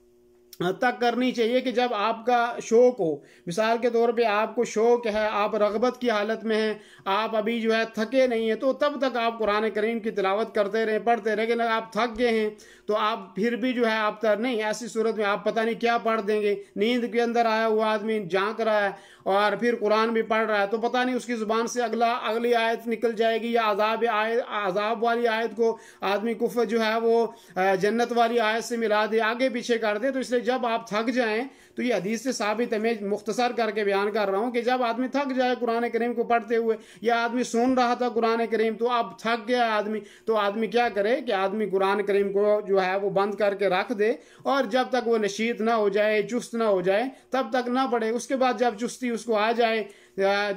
تک کرنی چاہیے کہ جب آپ کا شوق ہو مثال کے طور پہ آپ کو شوق ہے آپ رغبت کی حالت میں ہیں آپ ابھی جو ہے تھکے نہیں ہیں تو تب تک آپ قرآن کریم کی تلاوت کرتے رہے پڑھتے رہے لیکن آپ تھک گئے ہیں تو آپ پھر بھی جو ہے آپ تر نہیں ایسی صورت میں آپ پتہ نہیں کیا پڑھ دیں گے نیند کے اندر آیا ہوا آدمی جھانک رہا ہے اور پھر قرآن بھی پڑھ رہا ہے تو پتہ نہیں اس کی زبان سے اگلا اگلی آیت نکل جائے گی یا عذاب آیت عذاب والی آیت کو آدمی کفر جو ہے وہ جنت والی آیت سے ملا دے آگے پیچھے کر دے تو اس لیے جب آپ تھک جائیں تو یہ حدیث سے ثابت ہے میں مختصر کر کے بیان کر رہا ہوں کہ جب آدمی تھک جائے قرآن کریم کو پڑھتے ہوئے یا آدمی رہا تھا قرآن کریم تو اب تھک گیا آدمی تو آدمی کیا کرے کہ آدمی قرآن کریم کو جو ہے وہ بند کر کے رکھ دے اور جب تک وہ نشیت نہ ہو جائے چست نہ ہو جائے تب تک نہ پڑھے اس کے بعد جب چستی اس کو آ جائے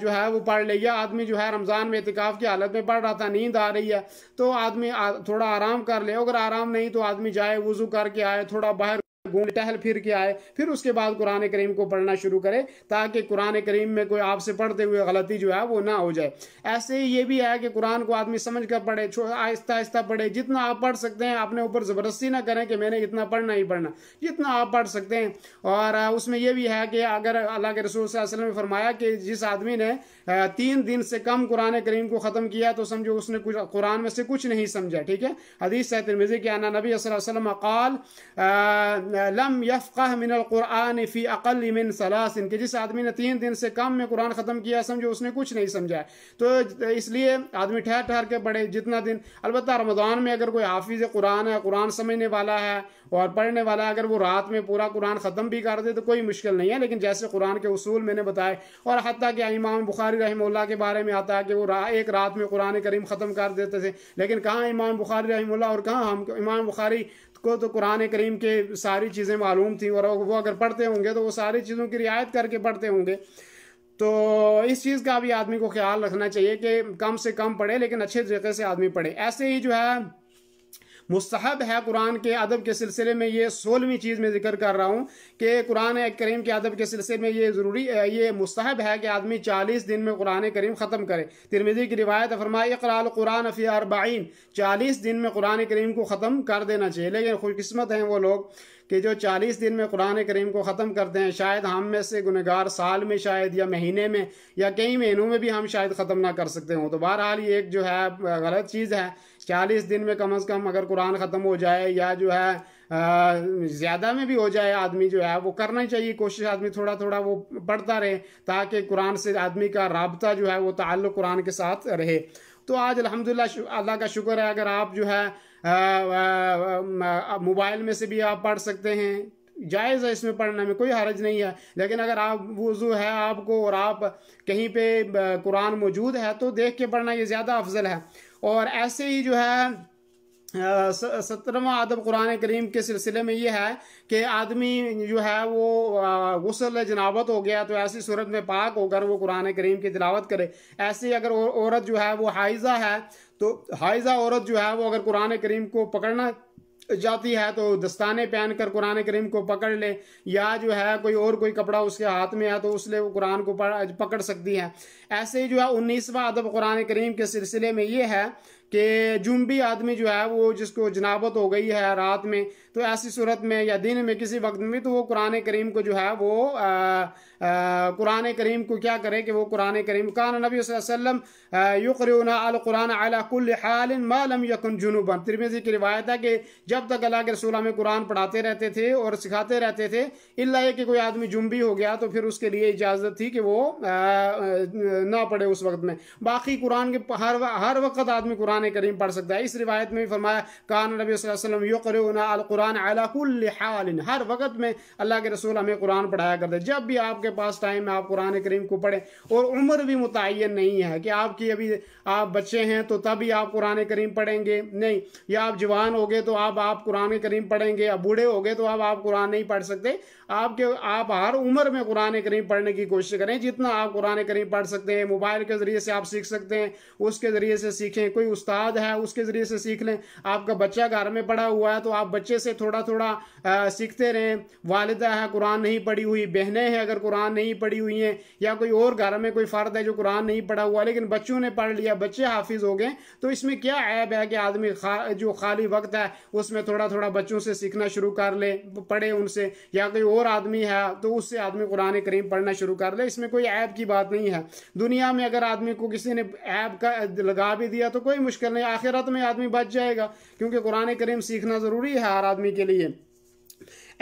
جو ہے وہ پڑھ لے یا آدمی جو ہے رمضان میں اعتکاف کی حالت میں پڑھ رہا تھا نیند آ رہی ہے تو آدمی تھوڑا آرام کر لے اگر آرام نہیں تو آدمی جائے وضو کر کے آئے تھوڑا باہر ٹہل پھر کے آئے پھر اس کے بعد قرآن کریم کو پڑھنا شروع کرے تاکہ قرآن کریم میں کوئی آپ سے پڑھتے ہوئے غلطی جو ہے وہ نہ ہو جائے ایسے ہی یہ بھی ہے کہ قرآن کو آدمی سمجھ کر پڑھے آہستہ آہستہ پڑھے جتنا آپ پڑھ سکتے ہیں اپنے اوپر زبرستی نہ کریں کہ میں نے اتنا پڑھنا ہی پڑھنا جتنا آپ پڑھ سکتے ہیں اور اس میں یہ بھی ہے کہ اگر اللہ کے رسول صلی اللہ علیہ وسلم نے فرمایا کہ جس آدمی نے تین دن سے کم قرآن کریم کو ختم کیا تو سمجھو اس نے قرآن میں سے کچھ نہیں سمجھا ٹھیک ہے حدیث کہ الزیر نبی صلی اللہ علیہ وسلم قال لم یفقہ من القرآن فی اقل من سلاسن کہ جس آدمی نے تین دن سے کم میں قرآن ختم کیا سمجھو اس نے کچھ نہیں سمجھا تو اس لیے آدمی ٹھہر ٹھہر کے پڑھے جتنا دن البتہ رمضان میں اگر کوئی حافظ قرآن ہے قرآن سمجھنے والا ہے اور پڑھنے والا ہے اگر وہ رات میں پورا قرآن ختم بھی کر دے تو کوئی مشکل نہیں ہے لیکن جیسے قرآن کے اصول میں نے بتائے اور حتیٰ کہ امام بخاری رحمہ اللہ کے بارے میں آتا ہے کہ وہ ایک رات میں قرآن کریم ختم کر دیتے تھے لیکن کہاں امام بخاری رحمہ اللہ اور کہاں ہم امام بخاری کو تو قرآن کریم کے ساری چیزیں معلوم تھیں اور وہ اگر پڑھتے ہوں گے تو وہ ساری چیزوں کی رعایت کر کے پڑھتے ہوں گے تو اس چیز کا بھی آدمی کو خیال رکھنا چاہیے کہ کم سے کم پڑھے لیکن اچھے طریقے سے آدمی پڑھے ایسے ہی جو ہے مستحب ہے قرآن کے ادب کے سلسلے میں یہ سولویں چیز میں ذکر کر رہا ہوں کہ قرآن کریم کے ادب کے سلسلے میں یہ ضروری ہے یہ مستحب ہے کہ آدمی چالیس دن میں قرآن کریم ختم کرے ترمیدی کی روایت فرمائے اقرال قرآن فی اربعین چالیس دن میں قرآن کریم کو ختم کر دینا چاہیے لیکن خوش قسمت ہیں وہ لوگ کہ جو چالیس دن میں قرآن کریم کو ختم کرتے ہیں شاید ہم میں سے گنگار سال میں شاید یا مہینے میں یا کئی مہینوں میں بھی ہم شاید ختم نہ کر سکتے ہوں تو بہرحال یہ ایک جو ہے غلط چیز ہے چالیس دن میں کم از کم اگر قرآن ختم ہو جائے یا جو ہے زیادہ میں بھی ہو جائے آدمی جو ہے وہ کرنا چاہیے کوشش آدمی تھوڑا تھوڑا وہ پڑھتا رہے تاکہ قرآن سے آدمی کا رابطہ جو ہے وہ تعلق قرآن کے ساتھ رہے تو آج الحمدللہ اللہ کا شکر ہے اگر آپ جو ہے موبائل میں سے بھی آپ پڑھ سکتے ہیں جائز ہے اس میں پڑھنے میں کوئی حرج نہیں ہے لیکن اگر آپ وضو ہے آپ کو اور آپ کہیں پہ قرآن موجود ہے تو دیکھ کے پڑھنا یہ زیادہ افضل ہے اور ایسے ہی جو ہے سترواں ادب قرآن کریم کے سلسلے میں یہ ہے کہ آدمی جو ہے وہ غسل جنابت ہو گیا تو ایسی صورت میں پاک ہو کر وہ قرآن کریم کی تلاوت کرے ایسی اگر عورت جو ہے وہ حائزہ ہے تو حائزہ عورت جو ہے وہ اگر قرآن کریم کو پکڑنا جاتی ہے تو دستانے پہن کر قرآن کریم کو پکڑ لے یا جو ہے کوئی اور کوئی کپڑا اس کے ہاتھ میں ہے تو اس لیے وہ قرآن کو پکڑ سکتی ہے ایسے ہی جو ہے انیسواں ادب قرآن کریم کے سلسلے میں یہ ہے کہ جنبی آدمی جو ہے وہ جس کو جنابت ہو گئی ہے رات میں تو ایسی صورت میں یا دن میں کسی وقت میں تو وہ قرآن کریم کو جو ہے وہ قرآن کریم کو کیا کرے کہ وہ قرآن کریم کان نبی صلی اللہ علیہ وسلم کل حال ما لم یکن جنوبا ترمیزی کی روایت ہے کہ جب تک اللہ کے رسول میں قرآن پڑھاتے رہتے تھے اور سکھاتے رہتے تھے اللہ کہ کوئی آدمی جنبی ہو گیا تو پھر اس کے لیے اجازت تھی کہ وہ نہ پڑھے اس وقت میں باقی قرآن کے ہر ہر وقت آدمی قرآن کریم پڑھ سکتا ہے اس روایت میں بھی فرمایا کان نبی صلی اللہ علیہ وسلم یقرا القرآن کل حال ہر وقت میں اللہ کے رسول ہمیں قرآن پڑھایا کرتا ہے جب بھی آپ کے پاس ٹائم آپ قرآن کریم کو پڑھیں اور عمر بھی متعین نہیں ہے کہ آپ کی ابھی آپ آپ بچے ہیں تو قرآن کریم پڑھیں گے نہیں یا آپ جوان ہوگے تو آپ آپ قرآن کریم پڑھیں گے اب بوڑھے ہوگے تو آپ آپ قرآن نہیں پڑھ سکتے آپ کے آپ ہر عمر میں قرآن کریم پڑھنے کی کوشش کریں جتنا آپ قرآن کریم پڑھ سکتے ہیں موبائل کے ذریعے سے آپ سیکھ سکتے ہیں اس کے ذریعے سے سیکھیں کوئی استاد ہے اس کے ذریعے سے سیکھ لیں آپ کا بچہ گھر میں پڑھا ہوا ہے تو آپ بچے سے تھوڑا تھوڑا سیکھتے رہیں والدہ ہے قرآن نہیں پڑی ہوئی بہنیں ہیں اگر قرآن نہیں پڑی ہوئی ہیں یا کوئی اور گھر میں کوئی فرد ہے جو قرآن نہیں پڑھا ہوا لیکن بچوں نے پڑھ لیا بچے حافظ ہو گئے تو اس میں کیا عیب ہے کہ آدمی جو خالی وقت ہے اس میں تھوڑا تھوڑا بچوں سے سیکھنا شروع کر لے پڑھے ان سے یا کوئی اور آدمی ہے تو اس سے آدمی قرآن کریم پڑھنا شروع کر لے اس میں کوئی عیب کی بات نہیں ہے دنیا میں اگر آدمی کو کسی نے ایپ کا لگا بھی دیا تو کوئی مشکل نہیں آخرت میں آدمی بچ جائے گا کیونکہ قرآن کریم سیکھنا ضروری ہے ہر آدمی فہمی کے لیے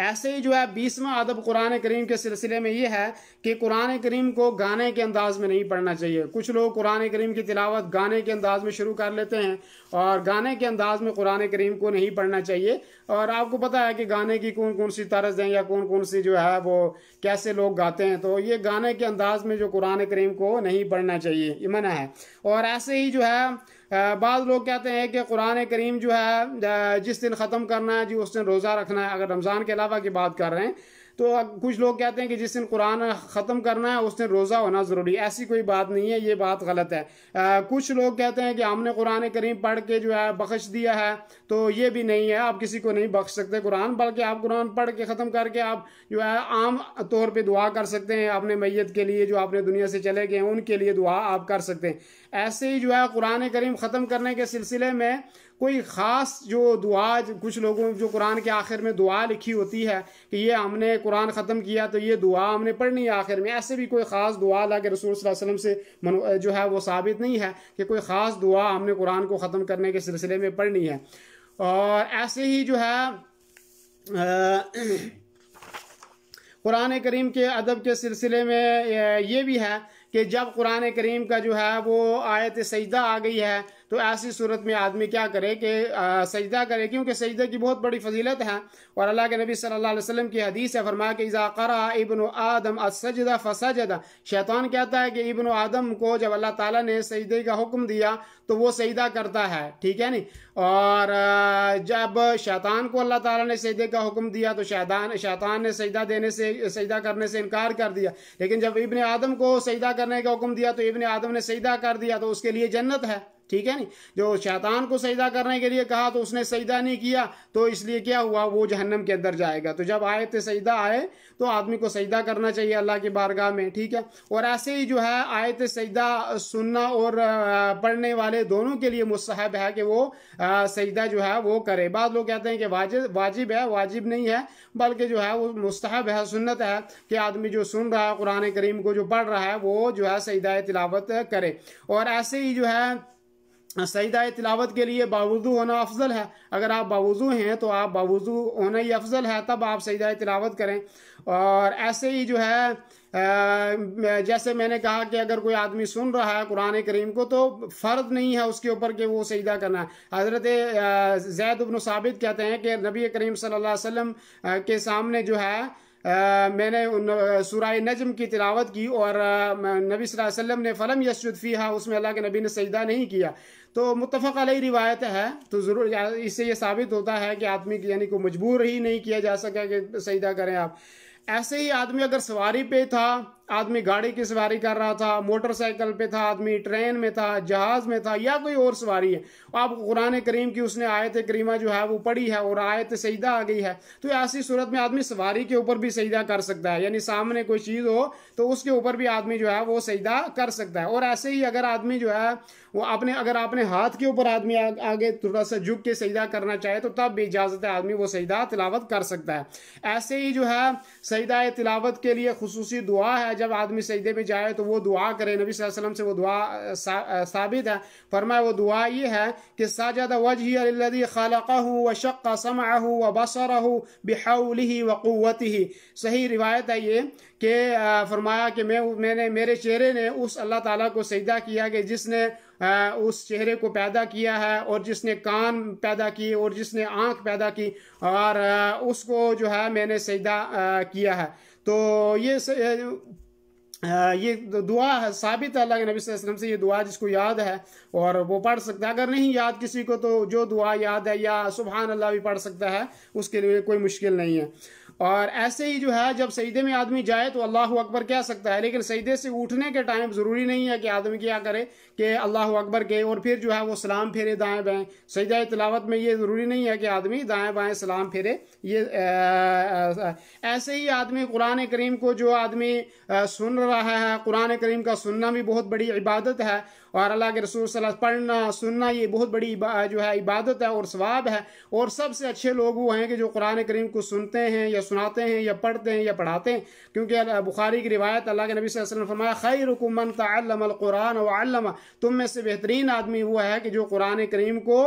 ایسے ہی جو ہے بیسمہ عدب قرآن کریم کے سلسلے میں یہ ہے کہ قرآن کریم کو گانے کے انداز میں نہیں پڑھنا چاہیے کچھ لوگ قرآن کریم کی تلاوت گانے کے انداز میں شروع کر لیتے ہیں اور گانے کے انداز میں قرآن کریم کو نہیں پڑھنا چاہیے اور آپ کو پتا ہے کہ گانے کی کون کون سی طرز ہیں یا کون کون سی جو ہے وہ کیسے لوگ گاتے ہیں تو یہ گانے کے انداز میں جو قرآن کریم کو نہیں پڑھنا چاہیے یہ منع ہے اور ایسے ہی جو ہے بعض لوگ کہتے ہیں کہ قرآن کریم جو ہے جس دن ختم کرنا ہے جی اس دن روزہ رکھنا ہے اگر رمضان کے علاوہ کی بات کر رہے ہیں تو کچھ لوگ کہتے ہیں کہ جس دن قرآن ختم کرنا ہے اس دن روزہ ہونا ضروری ہے ایسی کوئی بات نہیں ہے یہ بات غلط ہے کچھ لوگ کہتے ہیں کہ ہم نے قرآن کریم پڑھ کے جو ہے بخش دیا ہے تو یہ بھی نہیں ہے آپ کسی کو نہیں بخش سکتے قرآن بلکہ آپ قرآن پڑھ کے ختم کر کے آپ جو ہے عام طور پہ دعا کر سکتے ہیں اپنے میت کے لیے جو اپنے دنیا سے چلے گئے ہیں ان کے لیے دعا آپ کر سکتے ہیں ایسے ہی جو ہے قرآن کریم ختم کرنے کے سلسلے میں کوئی خاص جو دعا کچھ لوگوں جو قرآن کے آخر میں دعا لکھی ہوتی ہے کہ یہ ہم نے قرآن ختم کیا تو یہ دعا ہم نے پڑھنی ہے آخر میں ایسے بھی کوئی خاص دعا اللہ کے رسول صلی اللہ علیہ وسلم سے جو ہے وہ ثابت نہیں ہے کہ کوئی خاص دعا ہم نے قرآن کو ختم کرنے کے سلسلے میں پڑھنی ہے اور ایسے ہی جو ہے قرآن کریم کے ادب کے سلسلے میں یہ بھی ہے کہ جب قرآن کریم کا جو ہے وہ آیت سجدہ آ گئی ہے تو ایسی صورت میں آدمی کیا کرے کہ سجدہ کرے کیونکہ سجدہ کی بہت بڑی فضیلت ہے اور اللہ کے نبی صلی اللہ علیہ وسلم کی حدیث ہے فرما کہ اذا قرا ابن آدم السجدہ فسجدہ شیطان کہتا ہے کہ ابن آدم کو جب اللہ تعالیٰ نے سجدے کا حکم دیا تو وہ سجدہ کرتا ہے ٹھیک ہے نہیں اور جب شیطان کو اللہ تعالیٰ نے سجدے کا حکم دیا تو شیطان نے سجدہ دینے سے سجدہ کرنے سے انکار کر دیا لیکن جب ابن آدم کو سجدہ کرنے کا حکم دیا تو ابن آدم نے سجدہ کر دیا تو اس کے لیے جنت ہے ٹھیک ہے نہیں جو شیطان کو سجدہ کرنے کے لیے کہا تو اس نے سجدہ نہیں کیا تو اس لیے کیا ہوا وہ جہنم کے اندر جائے گا تو جب آیت سجدہ آئے تو آدمی کو سجدہ کرنا چاہیے اللہ کی بارگاہ میں ٹھیک ہے اور ایسے ہی جو ہے آیت سجدہ سننا اور پڑھنے والے دونوں کے لیے مستحب ہے کہ وہ سجدہ جو ہے وہ کرے بعض لوگ کہتے ہیں کہ واجب واجب ہے واجب نہیں ہے بلکہ جو ہے وہ مستحب ہے سنت ہے کہ آدمی جو سن رہا ہے قرآن کریم کو جو پڑھ رہا ہے وہ جو ہے سجدہ تلاوت کرے اور ایسے ہی جو ہے سجدہ تلاوت کے لیے باوضو ہونا افضل ہے اگر آپ باوضو ہیں تو آپ باوضو ہونا ہی افضل ہے تب آپ سجدہ تلاوت کریں اور ایسے ہی جو ہے جیسے میں نے کہا کہ اگر کوئی آدمی سن رہا ہے قرآن کریم کو تو فرض نہیں ہے اس کے اوپر کہ وہ سجدہ کرنا ہے حضرت زید بن ثابت کہتے ہیں کہ نبی کریم صلی اللہ علیہ وسلم کے سامنے جو ہے میں نے سورہ نجم کی تلاوت کی اور نبی صلی اللہ علیہ وسلم نے فلم یسجد فیہا اس میں اللہ کے نبی نے سجدہ نہیں کیا تو متفق علیہ روایت ہے تو ضرور اس سے یہ ثابت ہوتا ہے کہ آدمی یعنی کو مجبور ہی نہیں کیا جا سکے کہ سجدہ کریں آپ ایسے ہی آدمی اگر سواری پہ تھا آدمی گاڑی کی سواری کر رہا تھا موٹر سائیکل پہ تھا آدمی ٹرین میں تھا جہاز میں تھا یا کوئی اور سواری ہے آپ قرآن کریم کی اس نے آیت کریمہ جو ہے وہ پڑی ہے اور آیت سجدہ آ گئی ہے تو ایسی صورت میں آدمی سواری کے اوپر بھی سجدہ کر سکتا ہے یعنی سامنے کوئی چیز ہو تو اس کے اوپر بھی آدمی جو ہے وہ سجدہ کر سکتا ہے اور ایسے ہی اگر آدمی جو ہے وہ اپنے اگر اپنے ہاتھ کے اوپر آدمی آگے تھوڑا سا جھک کے سجدہ کرنا چاہے تو تب بھی اجازت ہے آدمی وہ سجدہ تلاوت کر سکتا ہے ایسے ہی جو ہے سجدہ تلاوت کے لیے خصوصی دعا ہے جب آدمی سجدے میں جائے تو وہ دعا کرے نبی صلی اللہ علیہ وسلم سے وہ دعا ثابت ہے فرمایا وہ دعا یہ ہے کہ ساجد وجہ للذی خلقہ وشق سمعہ وبصرہ بحولہ وقوتہ صحیح روایت ہے یہ کہ فرمایا کہ میں, میں نے میرے چہرے نے اس اللہ تعالیٰ کو سجدہ کیا کہ جس نے اس چہرے کو پیدا کیا ہے اور جس نے کان پیدا کی اور جس نے آنکھ پیدا کی اور اس کو جو ہے میں نے سجدہ کیا ہے تو یہ یہ دعا ہے ثابت اللہ نبی سے یہ دعا جس کو یاد ہے اور وہ پڑھ سکتا ہے اگر نہیں یاد کسی کو تو جو دعا یاد ہے یا سبحان اللہ بھی پڑھ سکتا ہے اس کے لیے کوئی مشکل نہیں ہے اور ایسے ہی جو ہے جب سجدے میں آدمی جائے تو اللہ اکبر کہہ سکتا ہے لیکن سجدے سے اٹھنے کے ٹائم ضروری نہیں ہے کہ آدمی کیا کرے کہ اللہ اکبر کے اور پھر جو ہے وہ سلام پھیرے دائیں بائیں سجدہ تلاوت میں یہ ضروری نہیں ہے کہ آدمی دائیں بائیں سلام پھیرے یہ ایسے ہی آدمی قرآن کریم کو جو آدمی سن رہا ہے قرآن کریم کا سننا بھی بہت بڑی عبادت ہے اور اللہ کے رسول صلی اللہ علیہ وسلم پڑھنا سننا یہ بہت بڑی جو ہے عبادت ہے اور ثواب ہے اور سب سے اچھے لوگ وہ ہیں کہ جو قرآن کریم کو سنتے ہیں یا سناتے ہیں یا پڑھتے ہیں یا پڑھاتے ہیں کیونکہ بخاری کی روایت اللہ کے نبی صلی اللہ علیہ وسلم فرمایا خیرکم من تعلم القرآن و علم تم میں سے بہترین آدمی وہ ہے کہ جو قرآن کریم کو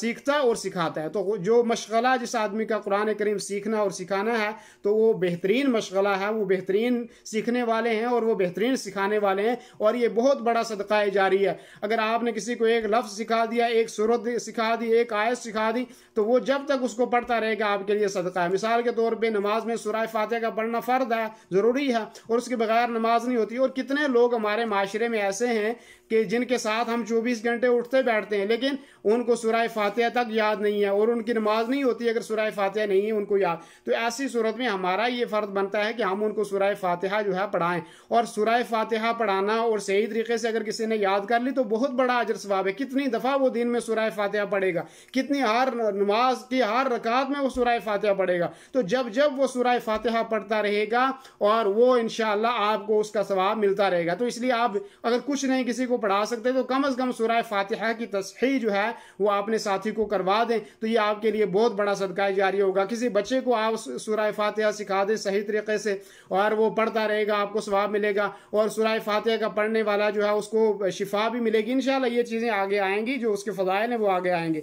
سیکھتا اور سکھاتا ہے تو جو مشغلہ جس آدمی کا قرآن کریم سیکھنا اور سکھانا ہے تو وہ بہترین مشغلہ ہے وہ بہترین سیکھنے والے ہیں اور وہ بہترین سکھانے والے ہیں اور یہ بہت بڑا صدقہ جاری ہے اگر آپ نے کسی کو ایک لفظ سکھا دیا ایک صورت سکھا دی ایک آیت سکھا دی تو وہ جب تک اس کو پڑھتا رہے گا آپ کے لیے صدقہ ہے مثال کے طور پہ نماز میں سورہ فاتح کا پڑھنا فرد ہے ضروری ہے اور اس کے بغیر نماز نہیں ہوتی اور کتنے لوگ ہمارے معاشرے میں ایسے ہیں کہ جن کے ساتھ ہم چوبیس گھنٹے اٹھتے بیٹھتے ہیں لیکن ان کو سورہ فاتحہ تک یاد نہیں ہے اور ان کی نماز نہیں ہوتی اگر سورہ فاتحہ نہیں ہے ان کو یاد تو ایسی صورت میں ہمارا یہ فرد بنتا ہے کہ ہم ان کو سورہ فاتحہ جو ہے پڑھائیں اور سورہ فاتحہ پڑھانا اور صحیح طریقے سے اگر کسی نے یاد کر لی تو بہت بڑا عجر ثواب ہے کتنی دفعہ وہ دن میں سورہ فاتحہ پڑھے گا کتنی ہر نماز کی ہر رکعت میں وہ سورہ فاتحہ پڑھے گا تو جب جب وہ سورہ فاتحہ پڑھتا رہے گا اور وہ انشاءاللہ آپ کو اس کا ثواب ملتا رہے گا تو اس لیے آپ اگر کچھ نہیں کسی کو پڑھا سکتے تو کم از کم سورہ فاتحہ کی تصحیح جو ہے وہ اپنے ساتھی کو کروا دیں تو یہ آپ کے لیے بہت بڑا صدقہ جاری ہوگا کسی بچے کو آپ سورہ فاتحہ سکھا دیں صحیح طریقے سے اور وہ پڑھتا رہے گا آپ کو ثواب ملے گا اور سورہ فاتحہ کا پڑھنے والا جو ہے اس کو شفا بھی ملے گی انشاءاللہ یہ چیزیں آگے آئیں گی جو اس کے فضائل ہیں وہ آگے آئیں گے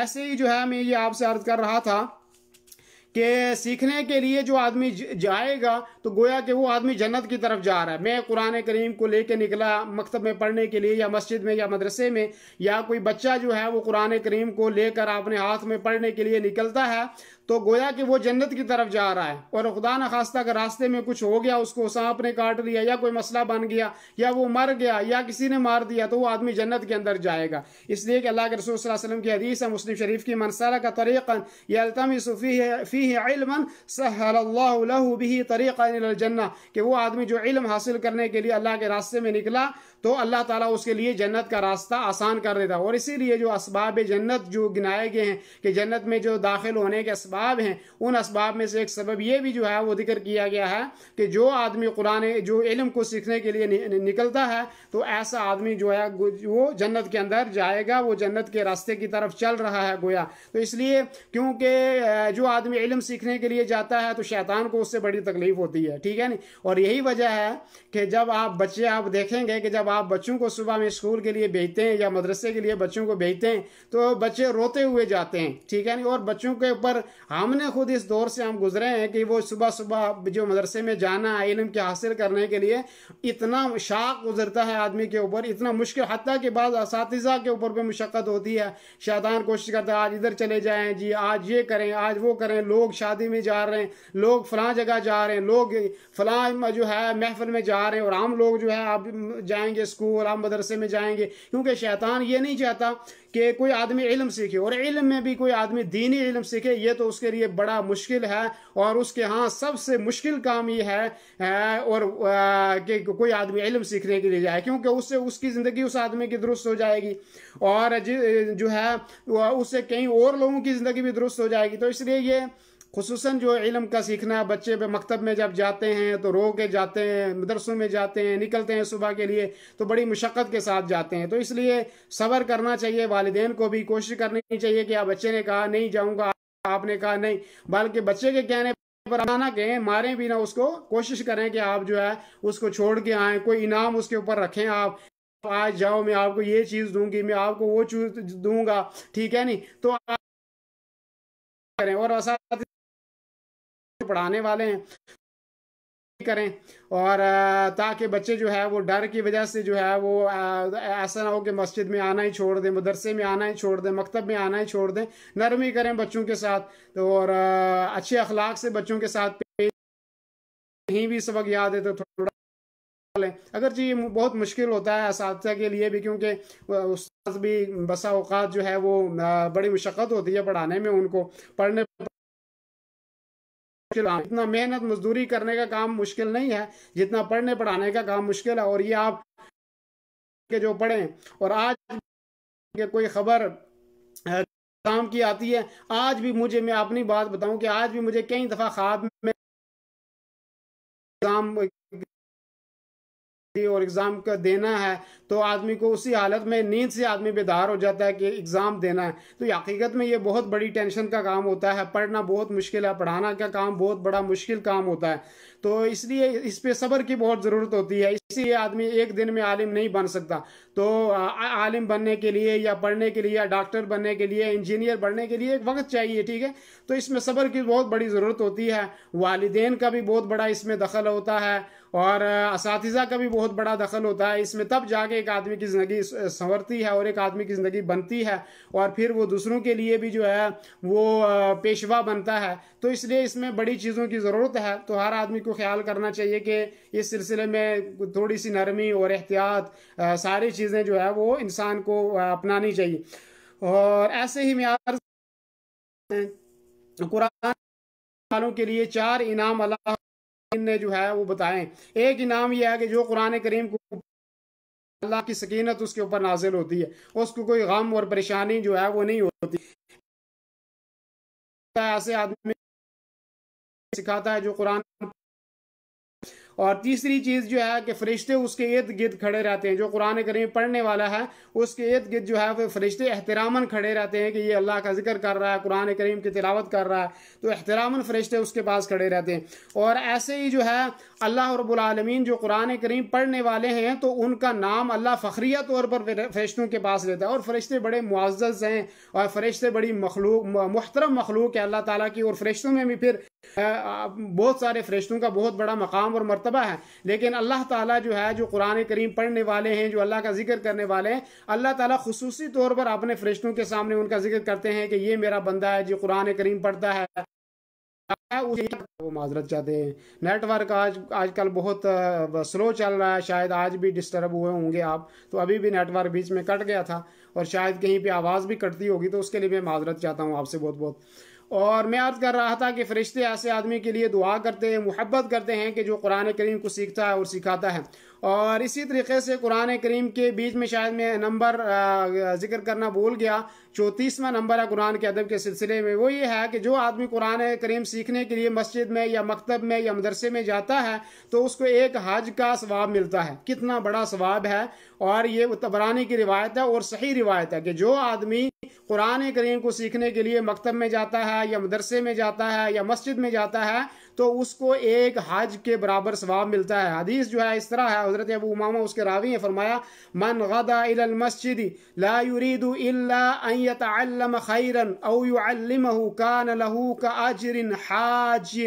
ایسے ہی جو ہے میں یہ آپ سے عرض کر رہا تھا کہ سیکھنے کے لیے جو آدمی جائے گا تو گویا کہ وہ آدمی جنت کی طرف جا رہا ہے میں قرآن کریم کو لے کے نکلا مکتب میں پڑھنے کے لیے یا مسجد میں یا مدرسے میں یا کوئی بچہ جو ہے وہ قرآن کریم کو لے کر اپنے ہاتھ میں پڑھنے کے لیے نکلتا ہے تو گویا کہ وہ جنت کی طرف جا رہا ہے اور خدا نخواستہ کا راستے میں کچھ ہو گیا اس کو سانپ نے کاٹ لیا یا کوئی مسئلہ بن گیا یا وہ مر گیا یا کسی نے مار دیا تو وہ آدمی جنت کے اندر جائے گا اس لیے کہ اللہ کے رسول صلی اللہ علیہ وسلم کی حدیث ہے مسلم شریف کی منصرہ کا طریقا یہ فیہ علما سہل اللہ لہو اللہ بھی طریقا الجنہ کہ وہ آدمی جو علم حاصل کرنے کے لیے اللہ کے راستے میں نکلا تو اللہ تعالیٰ اس کے لیے جنت کا راستہ آسان کر دیتا ہے اور اسی لیے جو اسباب جنت جو گنائے گئے ہیں کہ جنت میں جو داخل ہونے کے اسباب ہیں ان اسباب میں سے ایک سبب یہ بھی جو ہے وہ ذکر کیا گیا ہے کہ جو آدمی قرآن جو علم کو سیکھنے کے لیے نکلتا ہے تو ایسا آدمی جو ہے وہ جنت کے اندر جائے گا وہ جنت کے راستے کی طرف چل رہا ہے گویا تو اس لیے کیونکہ جو آدمی علم سیکھنے کے لیے جاتا ہے تو شیطان کو اس سے بڑی تکلیف ہوتی ہے ٹھیک ہے نہیں اور یہی وجہ ہے کہ جب آپ بچے آپ دیکھیں گے کہ جب جب آپ بچوں کو صبح میں اسکول کے لیے بھیجتے ہیں یا مدرسے کے لیے بچوں کو بھیجتے ہیں تو بچے روتے ہوئے جاتے ہیں ٹھیک ہے نہیں اور بچوں کے اوپر ہم نے خود اس دور سے ہم گزرے ہیں کہ وہ صبح صبح جو مدرسے میں جانا علم کے حاصل کرنے کے لیے اتنا شاق گزرتا ہے آدمی کے اوپر اتنا مشکل حتیٰ کے بعض اساتذہ کے اوپر بھی مشقت ہوتی ہے شیطان کوشش کرتا ہے آج ادھر چلے جائیں جی آج یہ کریں آج وہ کریں لوگ شادی میں جا رہے ہیں لوگ فلاں جگہ جا رہے ہیں لوگ فلاں جو ہے محفل میں جا رہے ہیں اور عام لوگ جو ہے آپ جائیں گے گے سکول ہم مدرسے میں جائیں گے کیونکہ شیطان یہ نہیں چاہتا کہ کوئی آدمی علم سیکھے اور علم میں بھی کوئی آدمی دینی علم سیکھے یہ تو اس کے لیے بڑا مشکل ہے اور اس کے ہاں سب سے مشکل کام یہ ہے اور کہ کوئی آدمی علم سیکھنے کے لیے جائے کیونکہ اس سے اس کی زندگی اس آدمی کی درست ہو جائے گی اور جی، جو ہے اس سے کئی اور لوگوں کی زندگی بھی درست ہو جائے گی تو اس لیے یہ خصوصاً جو علم کا سیکھنا بچے پہ مکتب میں جب جاتے ہیں تو رو کے جاتے ہیں مدرسوں میں جاتے ہیں نکلتے ہیں صبح کے لیے تو بڑی مشقت کے ساتھ جاتے ہیں تو اس لیے صبر کرنا چاہیے والدین کو بھی کوشش کرنی چاہیے کہ آپ بچے نے کہا نہیں جاؤں گا آپ نے کہا نہیں بلکہ بچے کے کہنے پر نہ کہیں ماریں بھی نہ اس کو کوشش کریں کہ آپ جو ہے اس کو چھوڑ کے آئیں کوئی انعام اس کے اوپر رکھیں آپ آج جاؤ میں آپ کو یہ چیز دوں گی میں آپ کو وہ چیز دوں گا ٹھیک ہے نہیں تو آپ کریں اور اساتذہ پڑھانے والے ہیں کریں اور تاکہ بچے جو ہے وہ ڈر کی وجہ سے جو ہے وہ ایسا نہ ہو کہ مسجد میں آنا ہی چھوڑ دیں مدرسے میں آنا ہی چھوڑ دیں مکتب میں آنا ہی چھوڑ دیں نرمی کریں بچوں کے ساتھ اور اچھے اخلاق سے بچوں کے ساتھ کہیں بھی سبق یاد ہے تو تھوڑا لیں اگرچہ یہ بہت مشکل ہوتا ہے اساتذہ کے لیے بھی کیونکہ استاد بھی بسا اوقات جو ہے وہ بڑی مشقت ہوتی ہے پڑھانے میں ان کو پڑھنے پر اتنا محنت مزدوری کرنے کا کام مشکل نہیں ہے جتنا پڑھنے پڑھانے کا کام مشکل ہے اور یہ آپ کے جو پڑھیں اور آج کے کوئی خبر کام کی آتی ہے آج بھی مجھے میں اپنی بات بتاؤں کہ آج بھی مجھے کئی دفعہ خواب میں اور کا دینا ہے تو آدمی کو اسی حالت میں نیند سے آدمی بیدار ہو جاتا ہے کہ اگزام دینا ہے تو حقیقت میں یہ بہت بڑی ٹینشن کا کام ہوتا ہے پڑھنا بہت مشکل ہے پڑھانا کا کام بہت بڑا مشکل کام ہوتا ہے تو اس لیے اس پہ صبر کی بہت ضرورت ہوتی ہے اس لیے آدمی ایک دن میں عالم نہیں بن سکتا تو عالم بننے کے لیے یا پڑھنے کے لیے یا ڈاکٹر بننے کے لیے انجینئر بننے کے لیے ایک وقت چاہیے ٹھیک ہے تو اس میں صبر کی بہت بڑی ضرورت ہوتی ہے والدین کا بھی بہت بڑا اس میں دخل ہوتا ہے اور اساتذہ کا بھی بہت بڑا دخل ہوتا ہے اس میں تب جا کے ایک آدمی کی زندگی سنورتی ہے اور ایک آدمی کی زندگی بنتی ہے اور پھر وہ دوسروں کے لیے بھی جو ہے وہ پیشوا بنتا ہے تو اس لیے اس میں بڑی چیزوں کی ضرورت ہے تو ہر آدمی کو خیال کرنا چاہیے کہ اس سلسلے میں تھوڑی سی نرمی اور احتیاط ساری چیزیں جو ہے وہ انسان کو اپنانی چاہیے اور ایسے ہی معیار قرآن والوں کے لیے چار انعام اللہ نے جو ہے وہ بتائیں ایک انعام یہ ہے کہ جو قرآن کریم کو اللہ کی سکینت اس کے اوپر نازل ہوتی ہے اس کو کوئی غم اور پریشانی جو ہے وہ نہیں ہوتی ایسے آدمی سکھاتا ہے جو قرآن اور تیسری چیز جو ہے کہ فرشتے اس کے ارد گرد کھڑے رہتے ہیں جو قرآن کریم پڑھنے والا ہے اس کے ارد گرد جو ہے وہ فرشتے احتراماً کھڑے رہتے ہیں کہ یہ اللہ کا ذکر کر رہا ہے قرآن کریم کی تلاوت کر رہا ہے تو احتراماً فرشتے اس کے پاس کھڑے رہتے ہیں اور ایسے ہی جو ہے اللہ رب العالمین جو قرآن کریم پڑھنے والے ہیں تو ان کا نام اللہ فخریہ طور پر فرشتوں کے پاس لیتا ہے اور فرشتے بڑے معزز ہیں اور فرشتے بڑی مخلوق محترم مخلوق ہے اللہ تعالیٰ کی اور فرشتوں میں بھی پھر بہت سارے فرشتوں کا بہت بڑا مقام اور مرتبہ مرتبہ ہے لیکن اللہ تعالیٰ جو ہے جو قرآن کریم پڑھنے والے ہیں جو اللہ کا ذکر کرنے والے ہیں اللہ تعالیٰ خصوصی طور پر اپنے فرشتوں کے سامنے ان کا ذکر کرتے ہیں کہ یہ میرا بندہ ہے جو قرآن کریم پڑھتا ہے وہ معذرت چاہتے ہیں نیٹ ورک آج آج کل بہت سلو چل رہا ہے شاید آج بھی ڈسٹرب ہوئے ہوں گے آپ تو ابھی بھی نیٹ ورک بیچ میں کٹ گیا تھا اور شاید کہیں پہ آواز بھی کٹتی ہوگی تو اس کے لیے میں معذرت چاہتا ہوں آپ سے بہت بہت اور میں عرض کر رہا تھا کہ فرشتے ایسے آدمی کے لیے دعا کرتے ہیں محبت کرتے ہیں کہ جو قرآن کریم کو سیکھتا ہے اور سکھاتا ہے اور اسی طریقے سے قرآن کریم کے بیچ میں شاید میں نمبر ذکر کرنا بول گیا چوتیسواں نمبر ہے قرآن کے ادب کے سلسلے میں وہ یہ ہے کہ جو آدمی قرآن کریم سیکھنے کے لیے مسجد میں یا مکتب میں یا مدرسے میں جاتا ہے تو اس کو ایک حج کا ثواب ملتا ہے کتنا بڑا ثواب ہے اور یہ تبرانی کی روایت ہے اور صحیح روایت ہے کہ جو آدمی قرآن کریم کو سیکھنے کے لیے مکتب میں جاتا ہے یا مدرسے میں جاتا ہے یا مسجد میں جاتا ہے تو اس کو ایک حج کے برابر ثواب ملتا ہے حدیث جو ہے اس طرح ہے حضرت ابو امامہ اس کے راوی ہیں فرمایا من غدا الى المسجد لا يريد الا ان يتعلم او يعلمه له حاج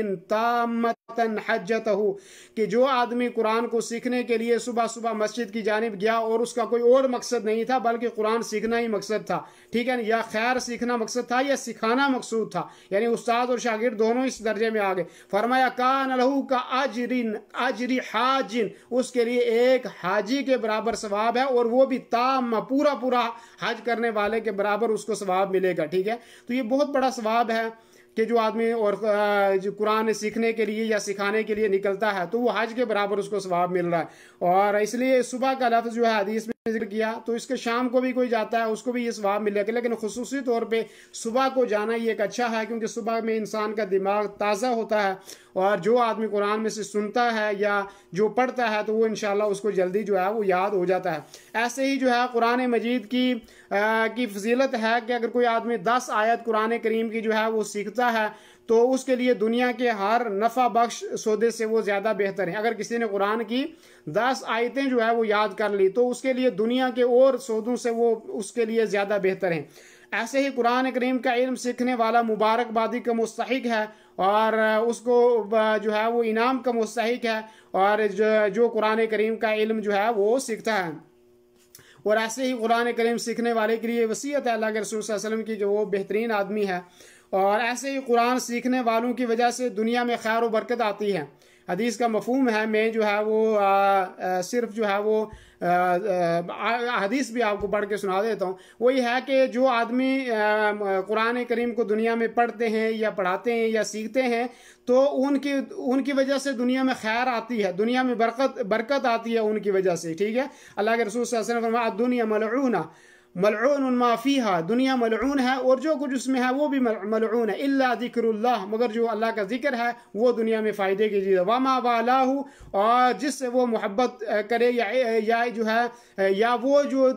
کہ جو آدمی قرآن کو سیکھنے کے لیے صبح صبح مسجد کی جانب گیا اور اس کا کوئی اور مقصد نہیں تھا بلکہ قرآن سیکھنا ہی مقصد تھا ٹھیک ہے یا خیر سیکھنا مقصد تھا یا سکھانا مقصود تھا یعنی استاد اور شاگرد دونوں اس درجے میں آ گئے فرمایا کان لہو کا حاجن اس کے لیے ایک حاجی کے برابر ثواب ہے اور وہ بھی تام پورا پورا حج کرنے والے کے برابر اس کو ثواب ملے گا ٹھیک ہے تو یہ بہت بڑا ثواب ہے کہ جو آدمی اور قرآن سیکھنے کے لیے یا سکھانے کے لیے نکلتا ہے تو وہ حج کے برابر اس کو ثواب مل رہا ہے اور اس لیے صبح کا لفظ جو ہے حدیث میں ذکر کیا تو اس کے شام کو بھی کوئی جاتا ہے اس کو بھی یہ ثواب مل رہا گا لیکن خصوصی طور پہ صبح کو جانا یہ ایک اچھا ہے کیونکہ صبح میں انسان کا دماغ تازہ ہوتا ہے اور جو آدمی قرآن میں سے سنتا ہے یا جو پڑھتا ہے تو وہ انشاءاللہ اس کو جلدی جو ہے وہ یاد ہو جاتا ہے ایسے ہی جو ہے قرآن مجید کی کی فضیلت ہے کہ اگر کوئی آدمی دس آیت قرآن کریم کی جو ہے وہ سیکھتا ہے تو اس کے لیے دنیا کے ہر نفع بخش سودے سے وہ زیادہ بہتر ہیں اگر کسی نے قرآن کی دس آیتیں جو ہے وہ یاد کر لی تو اس کے لیے دنیا کے اور سودوں سے وہ اس کے لیے زیادہ بہتر ہیں ایسے ہی قرآن کریم کا علم سیکھنے والا مبارکبادی کا مستحق ہے اور اس کو جو ہے وہ انعام کا مستحق ہے اور جو قرآن کریم کا علم جو ہے وہ سیکھتا ہے اور ایسے ہی قرآن کریم سیکھنے والے کے لیے وصیت ہے اللہ کے رسول صلی اللہ علیہ وسلم کی جو وہ بہترین آدمی ہے اور ایسے ہی قرآن سیکھنے والوں کی وجہ سے دنیا میں خیر و برکت آتی ہے حدیث کا مفہوم ہے میں جو ہے وہ صرف جو ہے وہ حدیث بھی آپ کو پڑھ کے سنا دیتا ہوں وہی ہے کہ جو آدمی قرآن کریم کو دنیا میں پڑھتے ہیں یا پڑھاتے ہیں یا سیکھتے ہیں تو ان کی ان کی وجہ سے دنیا میں خیر آتی ہے دنیا میں برکت برکت آتی ہے ان کی وجہ سے ٹھیک ہے اللہ کے رسول صلی اللہ علیہ وسلم دنیا ملعونہ ملعون ما فیہا دنیا ملعون ہے اور جو کچھ اس میں ہے وہ بھی ملعون ہے اللہ ذکر اللہ مگر جو اللہ کا ذکر ہے وہ دنیا میں فائدے کیجیے واما وما والاہو اور جس سے وہ محبت کرے یا جو ہے یا وہ جو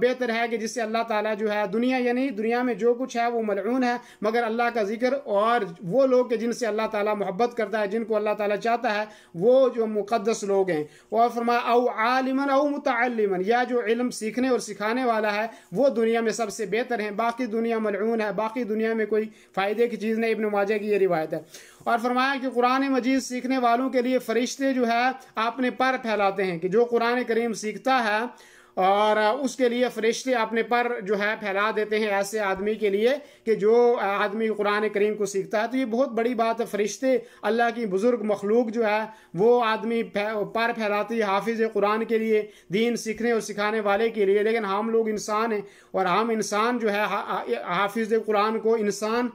بہتر ہے کہ جس سے اللہ تعالیٰ جو ہے دنیا یعنی دنیا میں جو کچھ ہے وہ ملعون ہے مگر اللہ کا ذکر اور وہ لوگ کہ جن سے اللہ تعالیٰ محبت کرتا ہے جن کو اللہ تعالیٰ چاہتا ہے وہ جو مقدس لوگ ہیں اور فرما او عالمن او متعلمن یا جو علم سیکھنے اور سکھانے والا ہے وہ دنیا میں سب سے بہتر ہیں باقی دنیا ملعون ہے باقی دنیا میں کوئی فائدے کی چیز نہیں ابن ماجہ کی یہ روایت ہے اور فرمایا کہ قرآن مجید سیکھنے والوں کے لیے فرشتے جو ہے اپنے پر پھیلاتے ہیں کہ جو قرآن کریم سیکھتا ہے اور اس کے لیے فرشتے اپنے پر جو ہے پھیلا دیتے ہیں ایسے آدمی کے لیے کہ جو آدمی قرآن کریم کو سیکھتا ہے تو یہ بہت بڑی بات ہے فرشتے اللہ کی بزرگ مخلوق جو ہے وہ آدمی پر پھیلاتی ہے حافظ قرآن کے لیے دین سیکھنے اور سکھانے والے کے لیے لیکن ہم لوگ انسان ہیں اور ہم انسان جو ہے حافظ قرآن کو انسان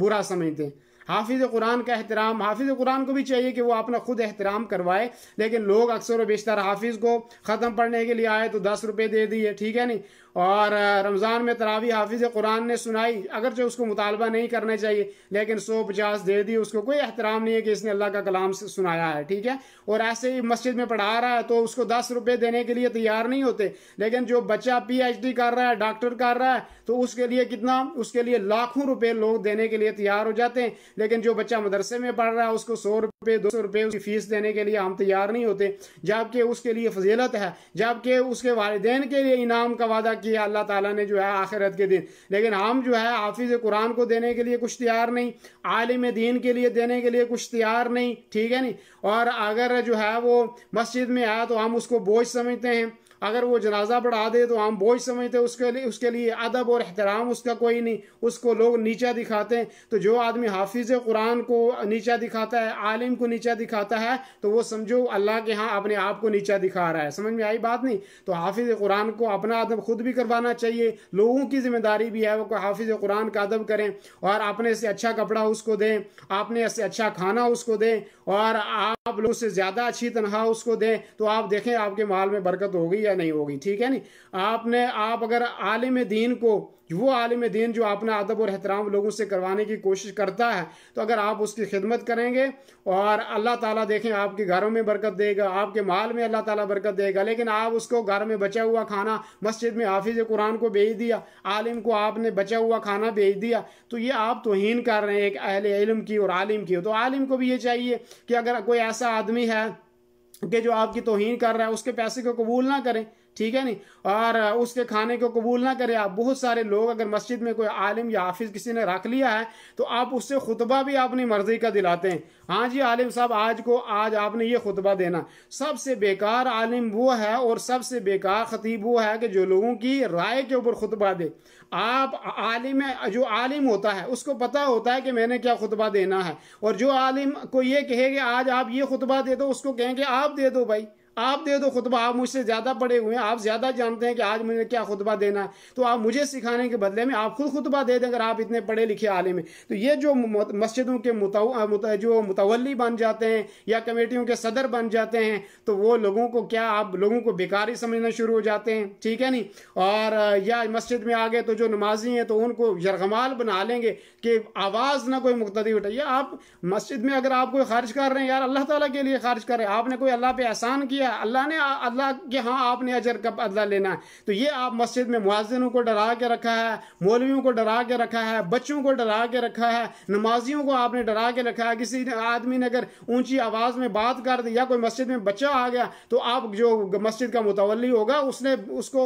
برا سمجھتے ہیں حافظ قرآن کا احترام حافظ قرآن کو بھی چاہیے کہ وہ اپنا خود احترام کروائے لیکن لوگ اکثر و بیشتر حافظ کو ختم پڑھنے کے لیے آئے تو دس روپے دے دیے ٹھیک ہے نہیں اور رمضان میں تراوی حافظ قرآن نے سنائی اگرچہ اس کو مطالبہ نہیں کرنا چاہیے لیکن سو پچاس دے دی اس کو کوئی احترام نہیں ہے کہ اس نے اللہ کا کلام سنایا ہے ٹھیک ہے اور ایسے ہی مسجد میں پڑھا رہا ہے تو اس کو دس روپے دینے کے لیے تیار نہیں ہوتے لیکن جو بچہ پی ایچ ڈی کر رہا ہے ڈاکٹر کر رہا ہے تو اس کے لیے کتنا اس کے لیے لاکھوں روپے لوگ دینے کے لیے تیار ہو جاتے ہیں لیکن جو بچہ مدرسے میں پڑھ رہا ہے اس کو سو روپے دو سو روپے اس کی فیس دینے کے لیے ہم تیار نہیں ہوتے جبکہ اس کے لیے فضیلت ہے جبکہ اس کے والدین کے لیے انعام کا وعدہ کیا اللہ تعالیٰ نے جو ہے آخرت کے دن لیکن ہم جو ہے حافظ قرآن کو دینے کے لیے کچھ تیار نہیں عالم دین کے لیے دینے کے لیے کچھ تیار نہیں ٹھیک ہے نہیں اور اگر جو ہے وہ مسجد میں آیا تو ہم اس کو بوجھ سمجھتے ہیں اگر وہ جنازہ بڑھا دے تو ہم بوجھ سمجھتے ہیں اس کے لیے اس کے لیے ادب اور احترام اس کا کوئی نہیں اس کو لوگ نیچا دکھاتے ہیں تو جو آدمی حافظ قرآن کو نیچا دکھاتا ہے عالم کو نیچا دکھاتا ہے تو وہ سمجھو اللہ کے ہاں اپنے آپ کو نیچا دکھا رہا ہے سمجھ میں آئی بات نہیں تو حافظ قرآن کو اپنا ادب خود بھی کروانا چاہیے لوگوں کی ذمہ داری بھی ہے وہ حافظ قرآن کا ادب کریں اور اپنے سے اچھا کپڑا اس کو دیں اپنے سے اچھا کھانا اس کو دیں اور آپ سے زیادہ اچھی تنخواہ اس کو دیں تو آپ دیکھیں آپ کے مال میں برکت ہوگی یا نہیں ہوگی ٹھیک ہے نہیں آپ نے آپ اگر عالم دین کو وہ عالم دین جو اپنا ادب اور احترام لوگوں سے کروانے کی کوشش کرتا ہے تو اگر آپ اس کی خدمت کریں گے اور اللہ تعالیٰ دیکھیں آپ کے گھروں میں برکت دے گا آپ کے مال میں اللہ تعالیٰ برکت دے گا لیکن آپ اس کو گھر میں بچا ہوا کھانا مسجد میں حافظ قرآن کو بھیج دیا عالم کو آپ نے بچا ہوا کھانا بھیج دیا تو یہ آپ توہین کر رہے ہیں ایک اہل علم کی اور عالم کی تو عالم کو بھی یہ چاہیے کہ اگر کوئی ایسا آدمی ہے کہ جو آپ کی توہین کر رہا ہے اس کے پیسے کو قبول نہ کریں ٹھیک ہے نہیں اور اس کے کھانے کو قبول نہ کرے آپ بہت سارے لوگ اگر مسجد میں کوئی عالم یا حافظ کسی نے رکھ لیا ہے تو آپ اس سے خطبہ بھی اپنی مرضی کا دلاتے ہیں ہاں جی عالم صاحب آج کو آج آپ نے یہ خطبہ دینا سب سے بیکار عالم وہ ہے اور سب سے بیکار خطیب وہ ہے کہ جو لوگوں کی رائے کے اوپر خطبہ دے آپ عالم جو عالم ہوتا ہے اس کو پتہ ہوتا ہے کہ میں نے کیا خطبہ دینا ہے اور جو عالم کو یہ کہے کہ آج آپ یہ خطبہ دے دو اس کو کہیں کہ آپ دے دو بھائی آپ دے دو خطبہ آپ مجھ سے زیادہ پڑے ہوئے ہیں آپ زیادہ جانتے ہیں کہ آج مجھے کیا خطبہ دینا ہے تو آپ مجھے سکھانے کے بدلے میں آپ خود خطبہ دے دیں اگر آپ اتنے پڑھے لکھے عالم ہیں تو یہ جو مسجدوں کے جو متولی بن جاتے ہیں یا کمیٹیوں کے صدر بن جاتے ہیں تو وہ لوگوں کو کیا آپ لوگوں کو بیکاری سمجھنا شروع ہو جاتے ہیں ٹھیک ہے نہیں اور یا مسجد میں آگئے تو جو نمازی ہیں تو ان کو یرغمال بنا لیں گے کہ آواز نہ کوئی مقتدی اٹھائیے آپ مسجد میں اگر آپ کوئی خارج کر رہے ہیں یار اللہ تعالیٰ کے لیے خارج کر رہے ہیں آپ نے کوئی اللہ پہ احسان کیا ہے اللہ نے اللہ کے ہاں آپ نے اجر کا بدلہ لینا ہے تو یہ آپ مسجد میں معازنوں کو ڈرا کے رکھا ہے مولویوں کو ڈرا کے رکھا ہے بچوں کو ڈرا کے رکھا ہے نمازیوں کو آپ نے ڈرا کے رکھا ہے کسی آدمی نے اگر اونچی آواز میں بات کر دی یا کوئی مسجد میں بچہ آ گیا تو آپ جو مسجد کا متولی ہوگا اس نے اس کو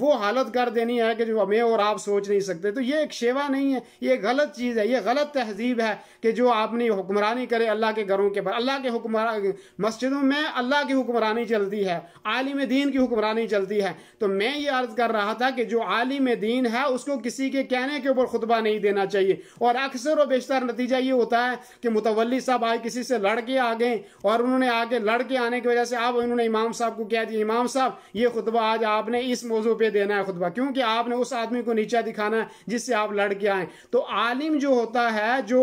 وہ حالت کر دینی ہے کہ جو ہمیں اور آپ سوچ نہیں سکتے تو یہ ایک شیوا نہیں ہے یہ غلط چیز ہے یہ غلط تہذیب ہے کہ جو آپ نے حکمرانی کرے اللہ کے گھروں کے پر اللہ کے حکمران مسجدوں میں اللہ کی حکمران حکمرانی چلتی ہے عالم دین کی حکمرانی چلتی ہے تو میں یہ عرض کر رہا تھا کہ جو عالم دین ہے اس کو کسی کے کہنے کے اوپر خطبہ نہیں دینا چاہیے اور اکثر و بیشتر نتیجہ یہ ہوتا ہے کہ متولی صاحب آئے کسی سے لڑ کے آ گئے اور انہوں نے آگے لڑ کے آنے کی وجہ سے آپ انہوں نے امام صاحب کو کہہ دیا امام صاحب یہ خطبہ آج آپ نے اس موضوع پہ دینا ہے خطبہ کیونکہ آپ نے اس آدمی کو نیچا دکھانا ہے جس سے آپ لڑ کے آئیں تو عالم جو ہوتا ہے جو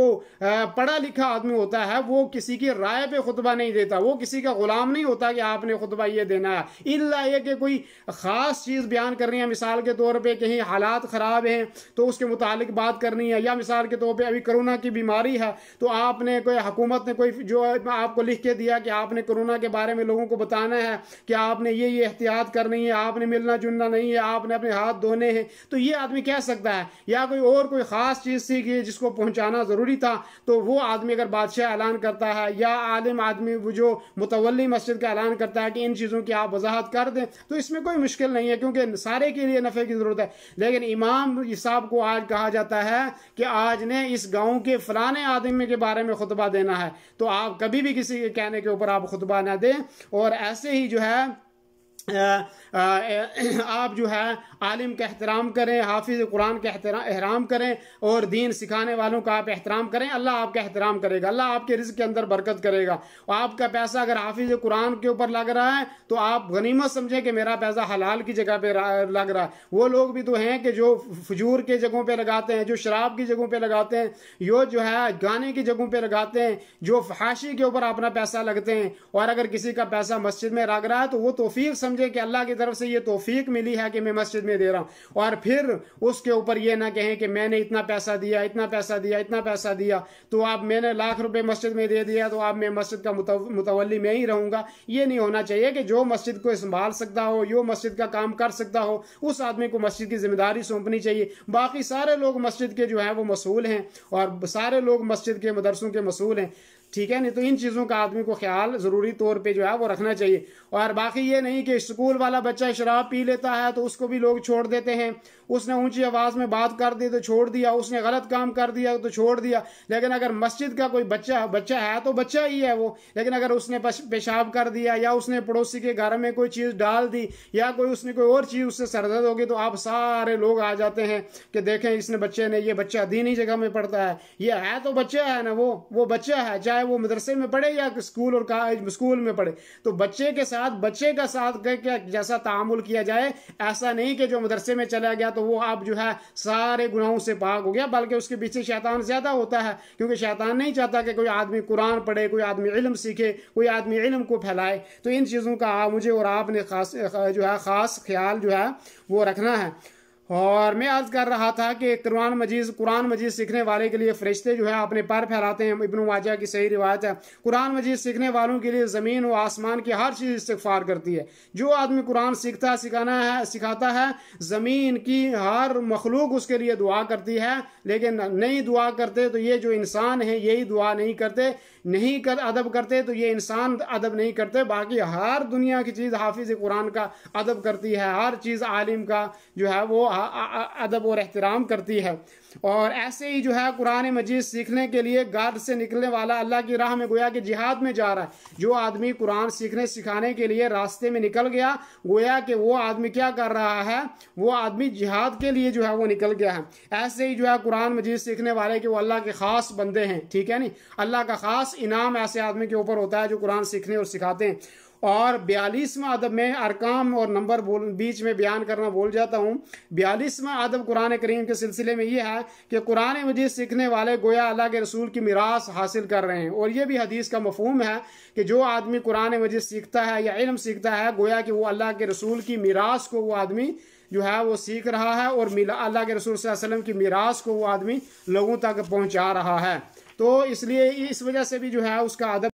پڑھا لکھا آدمی ہوتا ہے وہ کسی کی رائے پہ خطبہ نہیں دیتا وہ کسی کا غلام نہیں ہوتا کہ آپ نے خطبہ یہ دینا ہے اللہ یہ کہ کوئی خاص چیز بیان کرنی ہے مثال کے طور پہ کہیں حالات خراب ہیں تو اس کے متعلق بات کرنی ہے یا مثال کے طور پہ ابھی کرونا کی بیماری ہے تو آپ نے کوئی حکومت نے کوئی جو آپ کو لکھ کے دیا کہ آپ نے کرونا کے بارے میں لوگوں کو بتانا ہے کہ آپ نے یہ یہ احتیاط کرنی ہے آپ نے ملنا جلنا نہیں ہے آپ نے اپنے ہاتھ دھونے ہیں تو یہ آدمی کہہ سکتا ہے یا کوئی اور کوئی خاص چیز تھی کہ جس کو پہنچانا ضروری تھا تو وہ آدمی اگر بادشاہ اعلان کرتا ہے یا عالم آدمی وہ جو متولی مسجد کا اعلان کرتا ہے کہ ان چیزوں کی آپ وضاحت کر دیں تو اس میں کوئی مشکل نہیں ہے کیونکہ سارے کے لیے نفے کی ضرورت ہے لیکن امام صاحب کو آج کہا جاتا ہے کہ آج نے اس گاؤں کے فلانے آدمی کے بارے میں خطبہ دینا ہے تو آپ کبھی بھی کسی کے کہنے کے اوپر آپ خطبہ نہ دیں اور ایسے ہی جو ہے آپ جو ہے عالم کا احترام کریں حافظ قرآن کا احترام کریں اور دین سکھانے والوں کا آپ احترام کریں اللہ آپ کا احترام کرے گا اللہ آپ کے رزق کے اندر برکت کرے گا آپ کا پیسہ اگر حافظ قرآن کے اوپر لگ رہا ہے تو آپ غنیمت سمجھیں کہ میرا پیسہ حلال کی جگہ پہ لگ رہا ہے وہ لوگ بھی تو ہیں کہ جو فجور کے جگہوں پہ لگاتے ہیں جو شراب کی جگہوں پہ لگاتے ہیں جو جو ہے گانے کی جگہوں پہ لگاتے ہیں جو فحاشی کے اوپر اپنا پیسہ لگتے ہیں اور اگر کسی کا پیسہ مسجد میں لگ رہا ہے تو وہ توفیق سمجھیں کہ اللہ کی طرف سے یہ توفیق ملی ہے کہ میں مسجد میں دے رہا ہوں اور پھر اس کے اوپر یہ نہ کہیں کہ میں نے اتنا پیسہ دیا اتنا پیسہ دیا اتنا پیسہ دیا تو آپ میں نے لاکھ روپے مسجد میں دے دیا تو آپ میں مسجد کا متولی میں ہی رہوں گا یہ نہیں ہونا چاہیے کہ جو مسجد کو سنبھال سکتا ہو جو مسجد کا کام کر سکتا ہو اس آدمی کو مسجد کی ذمہ داری سونپنی چاہیے باقی سارے لوگ مسجد کے جو ہیں وہ مصول ہیں اور سارے لوگ مسجد کے مدرسوں کے مصول ہیں ٹھیک ہے نہیں تو ان چیزوں کا آدمی کو خیال ضروری طور پہ جو ہے وہ رکھنا چاہیے اور باقی یہ نہیں کہ اسکول والا بچہ شراب پی لیتا ہے تو اس کو بھی لوگ چھوڑ دیتے ہیں اس نے اونچی آواز میں بات کر دی تو چھوڑ دیا اس نے غلط کام کر دیا تو چھوڑ دیا لیکن اگر مسجد کا کوئی بچہ بچہ ہے تو بچہ ہی ہے وہ لیکن اگر اس نے پیشاب کر دیا یا اس نے پڑوسی کے گھر میں کوئی چیز ڈال دی یا کوئی اس نے کوئی اور چیز اس سے سردد ہوگی تو آپ سارے لوگ آ جاتے ہیں کہ دیکھیں اس نے بچے نے یہ بچہ دینی جگہ میں پڑھتا ہے یہ ہے تو بچہ ہے نا وہ وہ بچہ ہے چاہے وہ مدرسے میں پڑھے یا اسکول اور کالج اسکول میں پڑھے تو بچے کے ساتھ بچے کا ساتھ کہ جیسا تعامل کیا جائے ایسا نہیں کہ جو مدرسے میں چلا گیا تو وہ اب جو ہے سارے گناہوں سے پاک ہو گیا بلکہ اس کے پیچھے شیطان زیادہ ہوتا ہے کیونکہ شیطان نہیں چاہتا کہ کوئی آدمی قرآن پڑھے کوئی آدمی علم سیکھے کوئی آدمی علم کو پھیلائے تو ان چیزوں کا مجھے اور آپ نے جو ہے خاص خیال جو ہے وہ رکھنا ہے اور میں عرض کر رہا تھا کہ قرآن مجید قرآن مجید سیکھنے والے کے لیے فرشتے جو ہے اپنے پیر پھیلاتے ہیں ابن واجہ کی صحیح روایت ہے قرآن مجید سیکھنے والوں کے لیے زمین و آسمان کی ہر چیز استغفار کرتی ہے جو آدمی قرآن سیکھتا سکھانا ہے سکھاتا ہے زمین کی ہر مخلوق اس کے لیے دعا کرتی ہے لیکن نہیں دعا کرتے تو یہ جو انسان ہیں یہی دعا نہیں کرتے نہیں کر ادب کرتے تو یہ انسان ادب نہیں کرتے باقی ہر دنیا کی چیز حافظ قرآن کا ادب کرتی ہے ہر چیز عالم کا جو ہے وہ ادب اور احترام کرتی ہے اور ایسے ہی جو ہے قرآن مجید سیکھنے کے لیے گھر سے نکلنے والا اللہ کی راہ میں گویا کہ جہاد میں جا رہا ہے جو آدمی قرآن سیکھنے سکھانے کے لیے راستے میں نکل گیا گویا کہ وہ آدمی کیا کر رہا ہے وہ آدمی جہاد کے لیے جو ہے وہ نکل گیا ہے ایسے ہی جو ہے قرآن مجید سیکھنے والے کہ وہ اللہ کے خاص بندے ہیں ٹھیک ہے نہیں اللہ کا خاص انعام ایسے آدمی کے اوپر ہوتا ہے جو قرآن سیکھنے اور سکھاتے ہیں اور بیالیسواں ادب میں ارکام اور نمبر بول بیچ میں بیان کرنا بول جاتا ہوں بیالیسواں ادب قرآن کریم کے سلسلے میں یہ ہے کہ قرآن مجید سیکھنے والے گویا اللہ کے رسول کی میراث حاصل کر رہے ہیں اور یہ بھی حدیث کا مفہوم ہے کہ جو آدمی قرآن مجید سیکھتا ہے یا علم سیکھتا ہے گویا کہ وہ اللہ کے رسول کی میراث کو وہ آدمی جو ہے وہ سیکھ رہا ہے اور اللہ کے رسول صلی اللہ علیہ وسلم کی میراث کو وہ آدمی لوگوں تک پہنچا رہا ہے تو اس لیے اس وجہ سے بھی جو ہے اس کا ادب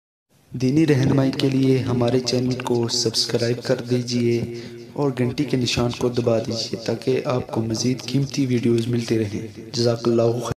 دینی رہنمائی کے لیے ہمارے چینل کو سبسکرائب کر دیجئے اور گھنٹی کے نشان کو دبا دیجئے تاکہ آپ کو مزید قیمتی ویڈیوز ملتے رہیں جزاک اللہ خیر